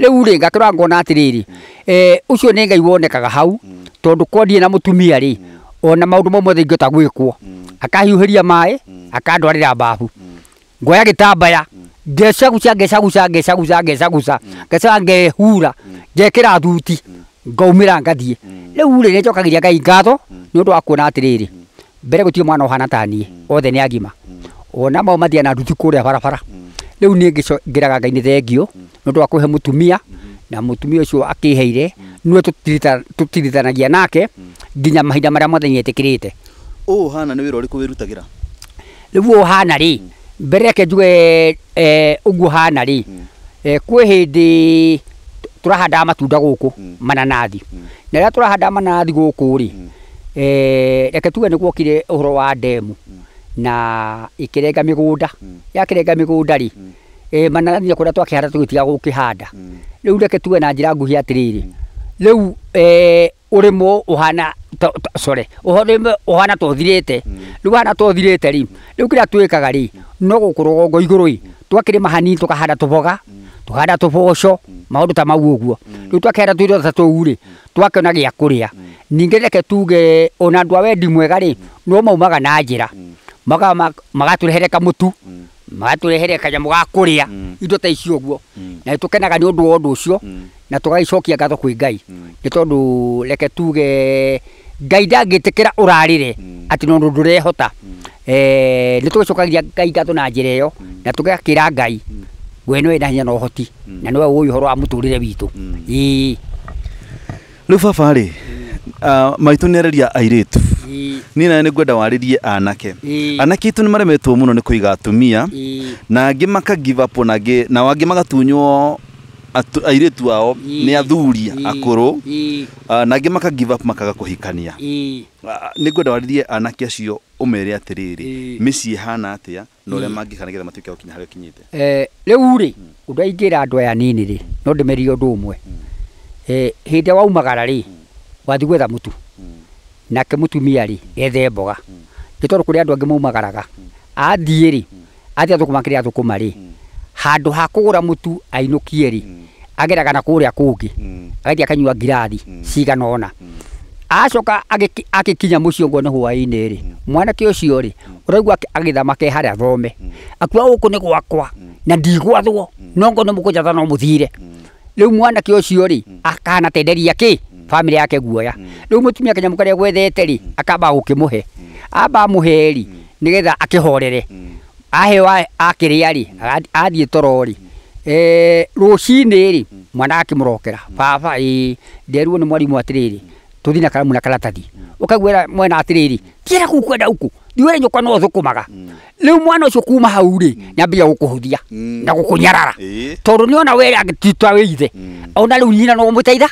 rĩu-rĩ ngakĩrora ngona atĩrĩrĩ e, ũcio nĩ Ngai wonekaga hau tondũ korwo ndirĩ na mutumia rĩ ona maũndũ mau mothe ingĩhota gwĩkwo akahiũhĩria maĩ akandwarĩra mbabu ngoya gĩtambaya ngecegucia ngeceguca ngeceguca ngeceguca mm. ngecega ngehura mm. ngekira thuti mm. ngaumira ngathiĩ rĩu rĩ nĩ njokagĩria ngai ngatho nĩ ũndũ wa kuona atĩrĩrĩ mbere gũtirĩ mwana ũhana ta othe nĩ agima ona mau mathiaga na nduthi kũrĩa barabara rĩu nĩ ngĩraga ngai thengio nĩ ũndũ wa kũhe mũtumia na mũtumia ũcio akĩheire nĩwe tũtirithanagia nake nginya mahinda marĩa mothe nĩetĩkĩrĩte ũũ hana nĩ wĩra ũrĩkũ wĩrutagĩra rĩu ũũ hana rĩ mbere reke njuge eh, ũguo hana rĩ mm. eh, kwĩ hĩndĩ tũrahandaga matunda gũkũ mm. mananathi mm. na rĩrĩa rahandaga mananathi gũkũ rĩ eh, reke tuge nĩ gwokire ũhoro wa ndemu na ĩkĩrenga mĩgũnda yakĩrenga mĩgũnda rĩ mananathi na kũrĩa twakĩhanda tũgĩtiga gũkĩhanda rĩu reke tuge na njĩra nguhĩ atĩrĩrĩ rĩu urimo uhana sorry uhorime uhana tuthirite hmm. riu hana tuthirite ri hmm. riu kiria twikaga ri hmm. no guku rũgongo igũrũ i twakĩrĩma hanini tũkahanda tũboga tũkahanda tũboco maũndũ ta mau ũguo rĩu twakĩhanda tũirio ta tũu rĩ twakĩona gĩa kũrĩa ningĩ reke tuge ona andũ a wendi mwega rĩ no maumaga na njĩra magatũrehere kamũtu matwehereka nyamu gakå kuria mm. indo ta icio guo mm. na tukenaga ni undu wa undu å cio mm. na tugaicokia ngatho kwä ngai mm. nä tondå reke tuge ngai ndangitikira re mm. ati no ndu ndurehota eh ni tugicokagia ngai ngatho na ä yo na ra ngai we no na hinya na hoti na niwe uyu horo wa re witå ää rä u babarä Uh, maitå nä areria airä tu niä nä ngwenda warä anake anake itå nä maremetwo må no nä kå iga atumia na angä makagivapo nao angä magatunywo airä ao nä athuri akå rå uh, na angä makagivap makaga kå hikania uh, nä ngwenda warä anake acio å mere atä rä rä mä ciä hana atä a na å rä a mangä ka nä getha matuä ke gå harä a kinyä te eh, rä u hmm. ndå aingä aya nini rä no ndä merie å ndå å mwe hä wathiĩ gwetha mũtu mm. nake mũtumia rĩ mm. ethe mboga mm. nĩ tondũ kũrĩ andũ angĩ maumagaraga athiĩ rĩ athiĩ athũkũma kĩrĩa athũkũma rĩ handũ ha kũgũra mũtu ainũkie rĩ ageraga na kũrĩa kũngĩ agathiĩ akanyua ngirathi cigana ona acoka agĩkinya mũciĩ ũguo nĩ hwaĩ-inĩ rĩ mwanake ũcio rĩ ũraigua agĩthama keharĩ athome akua gũkũ nĩ gwakwa na ndigwathwo nongo nĩ mũkũnjatha no mũthire rĩu mwanake ũcio akana akanatenderia kĩ family yake guoya mm. riu mutumia kanyamu karia gwethete ri mm. akamba gukimuhe mm. amba muhe ri nigetha akihorere aheo akiria ri athie toro ri ee, rucinä rä mwana akimurokera rokera baba i nderuo nä mwarimå atärä rä tå thiä na karamu na karatathi å kaguä mwena atärä rä tiera kuu kwenda uku thiwe nyoka no thukumaga mm. riu mwana ucio kuma hau ri mm. nyambia gukuhuthia mm. na gukunyarara tondu ni ona we agititwa we ithe ona riu nyina no muteitha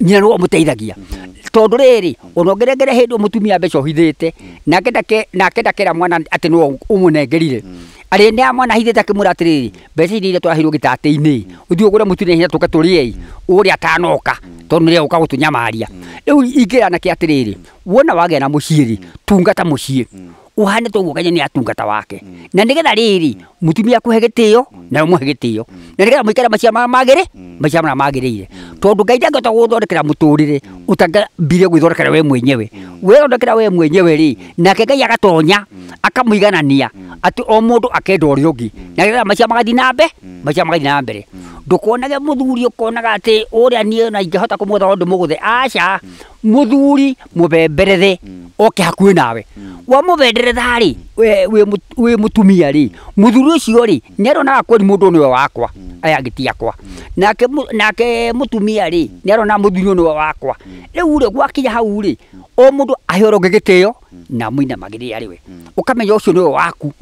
nyina no muteithagia mm-hmm. tondu riri ona ngeregere hindi mutumia mbeca uhithite nake ndake nake ndakera mwana ati no umunengerire arä nä a mwana hithä te akä mwä ra atä rä rä mbeca iria iria twahirwo gä tatä-inä å thiä å gå rä a må tuinä hinya tå ke tå rä ei å rä a tanoka tondå nä rä gå ka gå tå nyamaria rä u ingä ranake atä rä wona wagä a na må ciä rä tungata må uhane to kenya nä atungata wake mm. na nä getha rä rä mutumia mm. akå he gä tä o må mm. he gä tä o na nä getha må macia mara magä rä macia mara magä rä ire tondå ngai ndangota guthondekera muturire thondekera må tå rä å tangambire gwä thondekera we mwenyewe we thondekera we mwenyewe rä nake ngai agatonya akamå iganania atä o må ndå akenda å rä å ngä na nigetha macia magathiä na macia magathiä na mbere ndukonage muthuri ukonaga ati uria nie na ingehota kumutha undu muguthe acha muthuri mubemberethe hmm. oke hakuhi nawe hmm. wa mubenderetha ri wi mutumia ri muthuri ucio ri ni aronaga kweri mundu niwe wakwa hmm. aya ngitiakwa nake nake mutumia ri ni arona muthuri niwe wakwa riu ri gwakinya hau ri o mundu ahoroge gitio na ari we ukamenya ucio niwe waku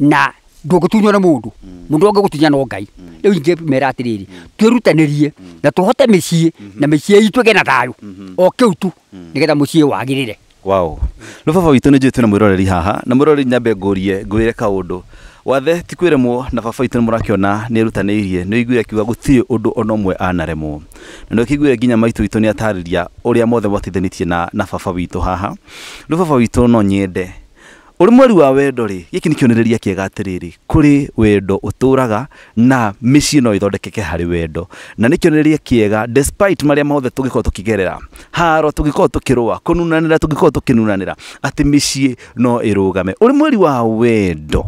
na ndũngĩtunywo nĩ mũndũ mm. mũndũ angĩgũtunya no ngai mm. rĩu ingĩmera atĩrĩrĩ twĩrutanĩrie mm. na tũhote mĩciĩ mm-hmm. na mĩciĩ itũ ĩgĩ na thayũ mm-hmm. o kĩu tu nĩgetha mũciĩ wagĩrĩre wow rä baba witå nä njå twä na mwä roreri haha na mwä roreri nyambe ngårie ngwä re kaå ndå wathe ti kwä remwo na baba witå nä må rakä nä erutanä irie nä igu iguire akiuga gå tirä å ndå ona å mwe anaremwo na nä kä nginya maitå witå nä atarä ria å rä a mothe mwatithanä tie na, na baba witå haha rä baba witå no nyende uri mwari wa wendo rĩ gĩkĩ nĩ kĩonereria kĩega atĩrĩrĩ kũrĩ wendo ũtũraga na mĩciĩ no ĩthondekeke harĩ wendo na nĩ kĩonereria kĩega despite marĩa mothe tũngĩkorwo tũkĩgerera haro tũngĩkorwo tũkĩrũa kũnunanĩra tũngĩkorwo tũkĩnunanĩra atĩ mĩciĩ no ĩrũgame uri mweri wa wendo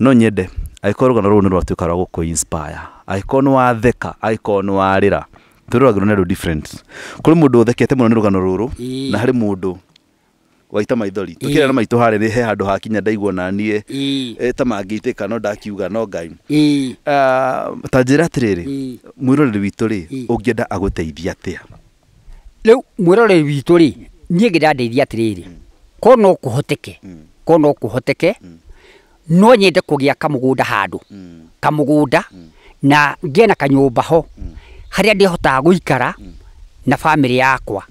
no nyende angĩkorwo rũgano rũrũ nĩ rwatuĩka rwa gũkũ inspire angĩkorwo nĩ watheka angĩkorwo nĩ warĩra tũroragĩrwo nĩ andũ different kũrĩ mũndũ ũthekete mũno nĩ rũgano rũrũ na harĩ mũndũ waita maithori na maitå harä nä he handå hakinya ndaigwo naniä ta mangä itä ka no ndakiuga no ngai ah, ta njä ra atä rä rä mwä roreri witå rä å ngä enda agå teithia atä a rä u mwä roreri witå rä niä ngä ndandeithia atä rä mm. rä korwo no kå hoteke mm. korwo no kå hoteke mm. no nyende kå gä a kamå gå nda handå kamå gå nda na ngä na kanyå mba ho harä a ndä hotaga gå ikara na bamä rä yakwa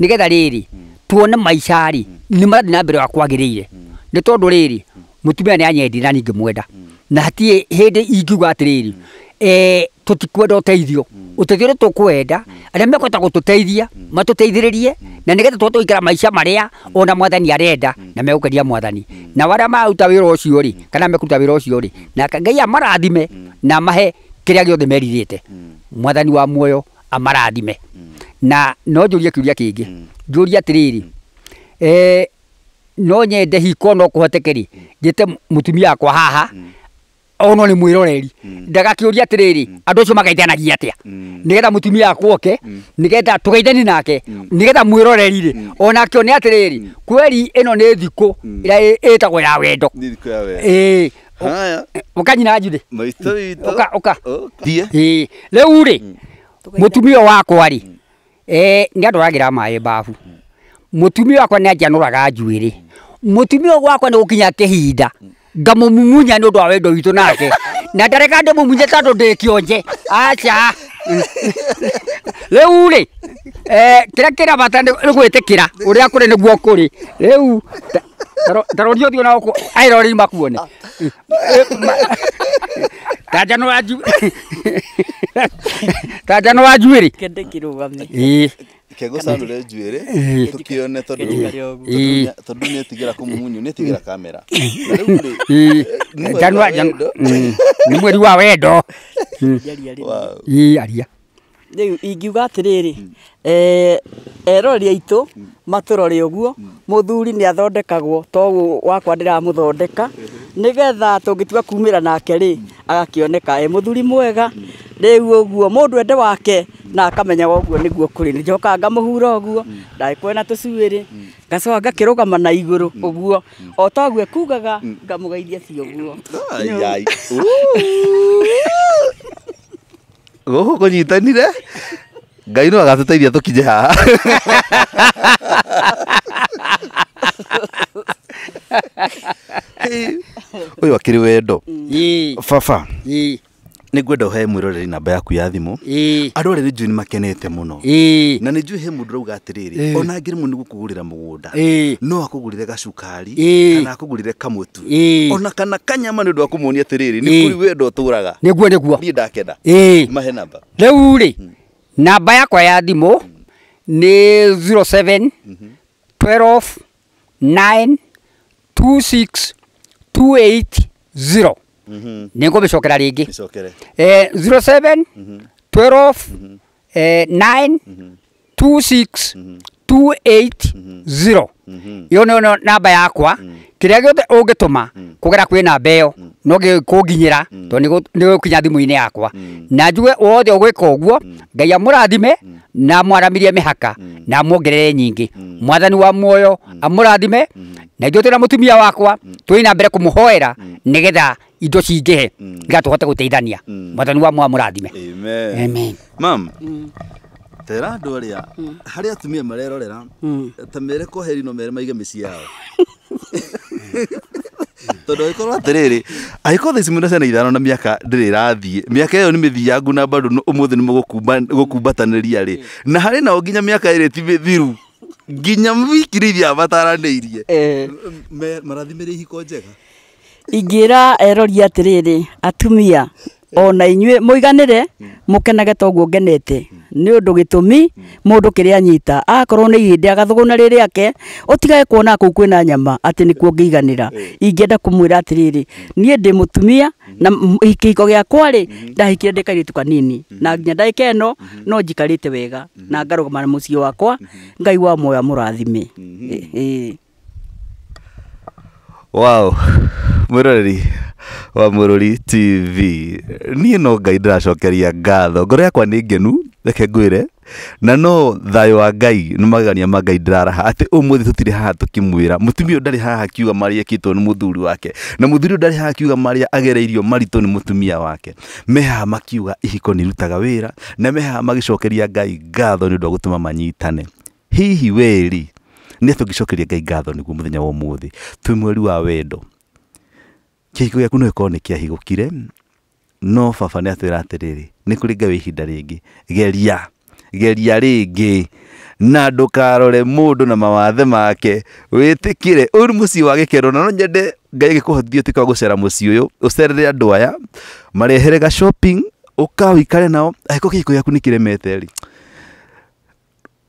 nä getha rä rä tuone maicarä ni marathi na mbere wa kwagä mm. ni tondu riri mutumia ni anyendi na ningi mwenda mm. na hati hä ndä ingiuga atiriri rä mm. eh, tutikwenda uteithio tikwenda å teithio å mekwenda gututeithia matuteithiririe na nä getha tå ikara maica maria ona mwathani arenda na megå mwathani na waria maruta wira ucio ri kana mekuruta wira ucio ri na ngai amarathime na mahe kiria giothe a mwathani wa muoyo amarathime na no njå ria kä uria kä ngä no nyende hiko no kuhotekeri jete mutumia akwa haha ono nä mwä roreri ndagakä å ria atä rä rä andå acio magaithanagia atä a nä getha må tumia akwoke nä getha tå nake nä getha mwä ona rä onake one atä rä rä kweri ä no nä thikå ä rä a ätagwo ya wendo ä å kanyina njurä rä u rä må tumia wakwa rä nä andå ragä ra maä mbabu mutumia wakwa ni ajanuraga njuiri mutumia wakwa ni gukinya kihinda ngamumunya ni undu wa wendo witu nake na ndareka ndu mumunye tondu ndi kionje acha leu ri eh kira kira bata ni gwitikira uri akure ni guo kuri leu taro ndio thio na uko airori makuone tajanu wajuri tajanu wajuri kende kirugamye ee re tå kä one tondå nä kegucanure njuire tukione tondu nietigira tigä ra kamera eh. nä eh. eh, mm. mweri wa wendo aria ingiuga atä rä rä erori aitå matå rore å guo må thuri nä athondekagwo togå wakwa ndä ramå thondeka nä getha tå ngä tua kumä ra nake rä agakä oneka e må thuri mwega rä u å guo må ndå ende wake na akamenyaga å guo nä guo kå rä nä njoka ngamå hura å guo ndagä kwe na tå cuä rä ngacoka ngakä rå gama na igå rå å guo o togu ekugaga ngamå gaithia ci å guo gå kå kå nyitanire ngai no agatå teithia tå kinye haha å yå akä rä wendo baba ningwenda uhe mwiroreri namba yaku ya thimu aroreri njui makenete muno na ni njui he mundu rauga atiriri ona ngiri mundu gukugurira mugunda no akugurire gacukari kana akugurire kamutu ona kana kanyama ni undu wa kumuonia atiriri ni kuri wendo uturaga niguo niguo nie ndakenda mahe namba riu ri hmm. namba yakwa ya thimu ni 07 12 9 26 280 nä ngå mä cokera rä ngä 07 12 9 26 280 mm-hmm. iyo nä namba yakwa mm. kä rä a gä othe å ngä tå ma mm. kå gera kwä namba ä yo mm. no gä kå nginyä ra tondå nä kinya thimå-inä yakwa na njuge wothe å gwä ka å guo ngai amå rathime na mwaramirie mä haka na muongerere nyingä mwathani wa muoyo amå rathime na ithuä twä na må tumia wakwa twä na mbere kå må hoera nä getha indo cingä he igatå hote gå teithania mwathani wa mwa må rathime mam tera andå arä a hmm. harä atumia marerorera hmm. ta mere koheri no mere maige mä ciä yao tondå agä korwo atä rä rä agä korwo thaici mwä ciana ithano na mä aka ndä rä rathiä mä aka ä yo nä mä thiangu na mbandå å må thä nä må kumbatanä ria rä hmm. na harä nao nginya mä aka ä rä ti mä thiru nginya wiki rä iria mataranä irie eh. marathimä rä ihiko njega ingä ra eroria atä rä rä atumia Eh. ona inyue muiganire mukenage hmm. toguo ngenete hmm. ni undu gitumi mundu hmm. kiria anyita akorwo ni ihinde agathuguna riri ake utigae kuona ku kwina nyama ati kuo ngiganira eh. ingienda kumwira atiriri nie ndi mutumia na kihiko giakwa ri ndahikire ndi kairitu kanini na nginya ndaika ino no njikarite wega na ngaruga na mucii wakwa ngai wa moyo murathime eh, wow mwiroreri wa mururi tv niĩ no ngai ndĩracokeria ngatho ngoro yakwa nĩ ngenu reke ngwĩre na no thayo wa ngai nĩ magegania ma ngai ndĩraraha atĩ ũmũthĩ tũtirĩ haha tũkĩmwĩra mũtumia ũyũ ndarĩ haha akiuga marĩa ekĩtwo nĩ mũthuri wake na mũthuri ũyũ ndarĩ haha akiuga marĩa agereirio maritũ nĩ mũtumia wake me haha makiuga ihiko nĩ irutaga wĩra na me haha magĩcokeria ngai ngatho nĩ ũndũ wa gũtũma manyitane hihi weri nä tångäcokeria ngai ngatho nä guo må thenya wa må thä twä mweri wa wendo kä higo gä aku no gä korwo nä kä ahigå kire no baba nä atwä ra atä rä rä nä kå rä ngai ihinda rä ngä geria geria rä ngä na ndukarore mundu na mawathe make witikire uri mucii wa gikero na no nyende ngai gikuhotithie utuike wa gucera mucii uyu ucerere andu aya marehere ga shopping uka wikare nao agiko kihiko giaku nikiremete ri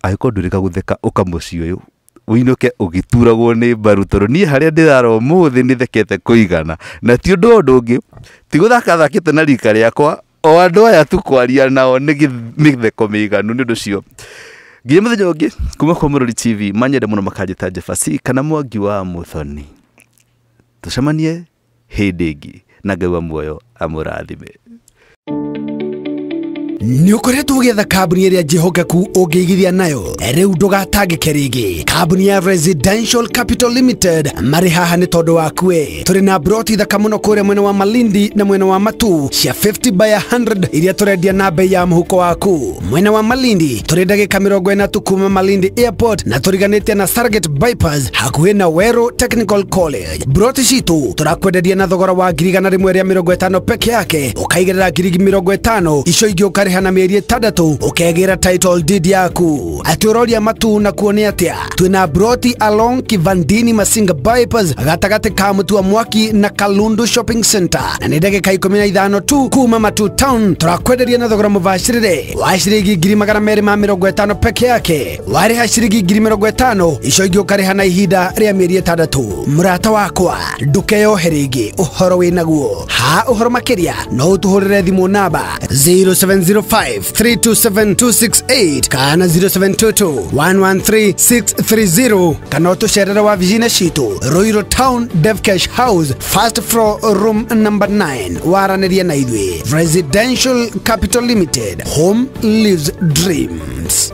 agiko ndurika gutheka uka mucii uyu uinuke ugituragwo ni mbaru tondu nie haria muthi ni thekete kuigana na ti undu undu ngi ti guthaka thakite na rika riakwa o andå aya tu kwaria nao nä mä theko mä iganu nä å ndå cio nginya må thenya å ngä kuma kwa må tv manyende må no makanjä ta jebasi kana mwangi wa må thoni tå cemanie hä ndä ngä na ngai wa muoyo amå rathime nä å koretwo å gäetha kambuni ä rä a njähokeku å ngä igithia nayo rä u ndågatangäke rä ngä kambuni ya residential capital limited marä haha nä tondå wakue tå rä na broti thaka må no kå rä a mwena wa malindi na mwena wa matu cia 50 by 100 iria tå rendia na mbei ya må huko waku mwena wa malindi tå rä ndagä ka mä rongo kuma malindi airport na tå riganä tie na sarget bypass hakuhä na wero technical college broti citå tå rakwenderia na thogora wa ngirigana rä mwe rä a mä rongo ä tano peke yake å kaigerera ngirigi mä rongo ä tano icio ingä å ũkarĩha na mieri ĩtandatũ ukegira title deed yaku atwĩroria matu na kuone atĩa twĩna broti along kivandini masinga bypass gatagatĩ ka mũtua mwaki na kalundu shopping center na nĩ ndagĩka ikũmi na ithano tu kuma matu town tũrakwenderia na thogora mũbacĩrĩre wa ciringi ngiri magana meri ma mĩrongo ĩtano peke yake warĩha ciringi ngiri mĩrongo ĩtano icio ingĩ ũkarĩha na ihinda rĩa mĩeri ĩtandatũ mũrata wakwa ndũkeyohe rĩngĩ ũhoro wĩnaguo ha ũhoro makĩria no ũtũhũrĩre thimũ namba 070 0753272668 kana 0722113630 kana otusherera wa vijina shitu roiro town devcash house first floor room number 9 waraniria na ithwe residential capital limited home lives dreams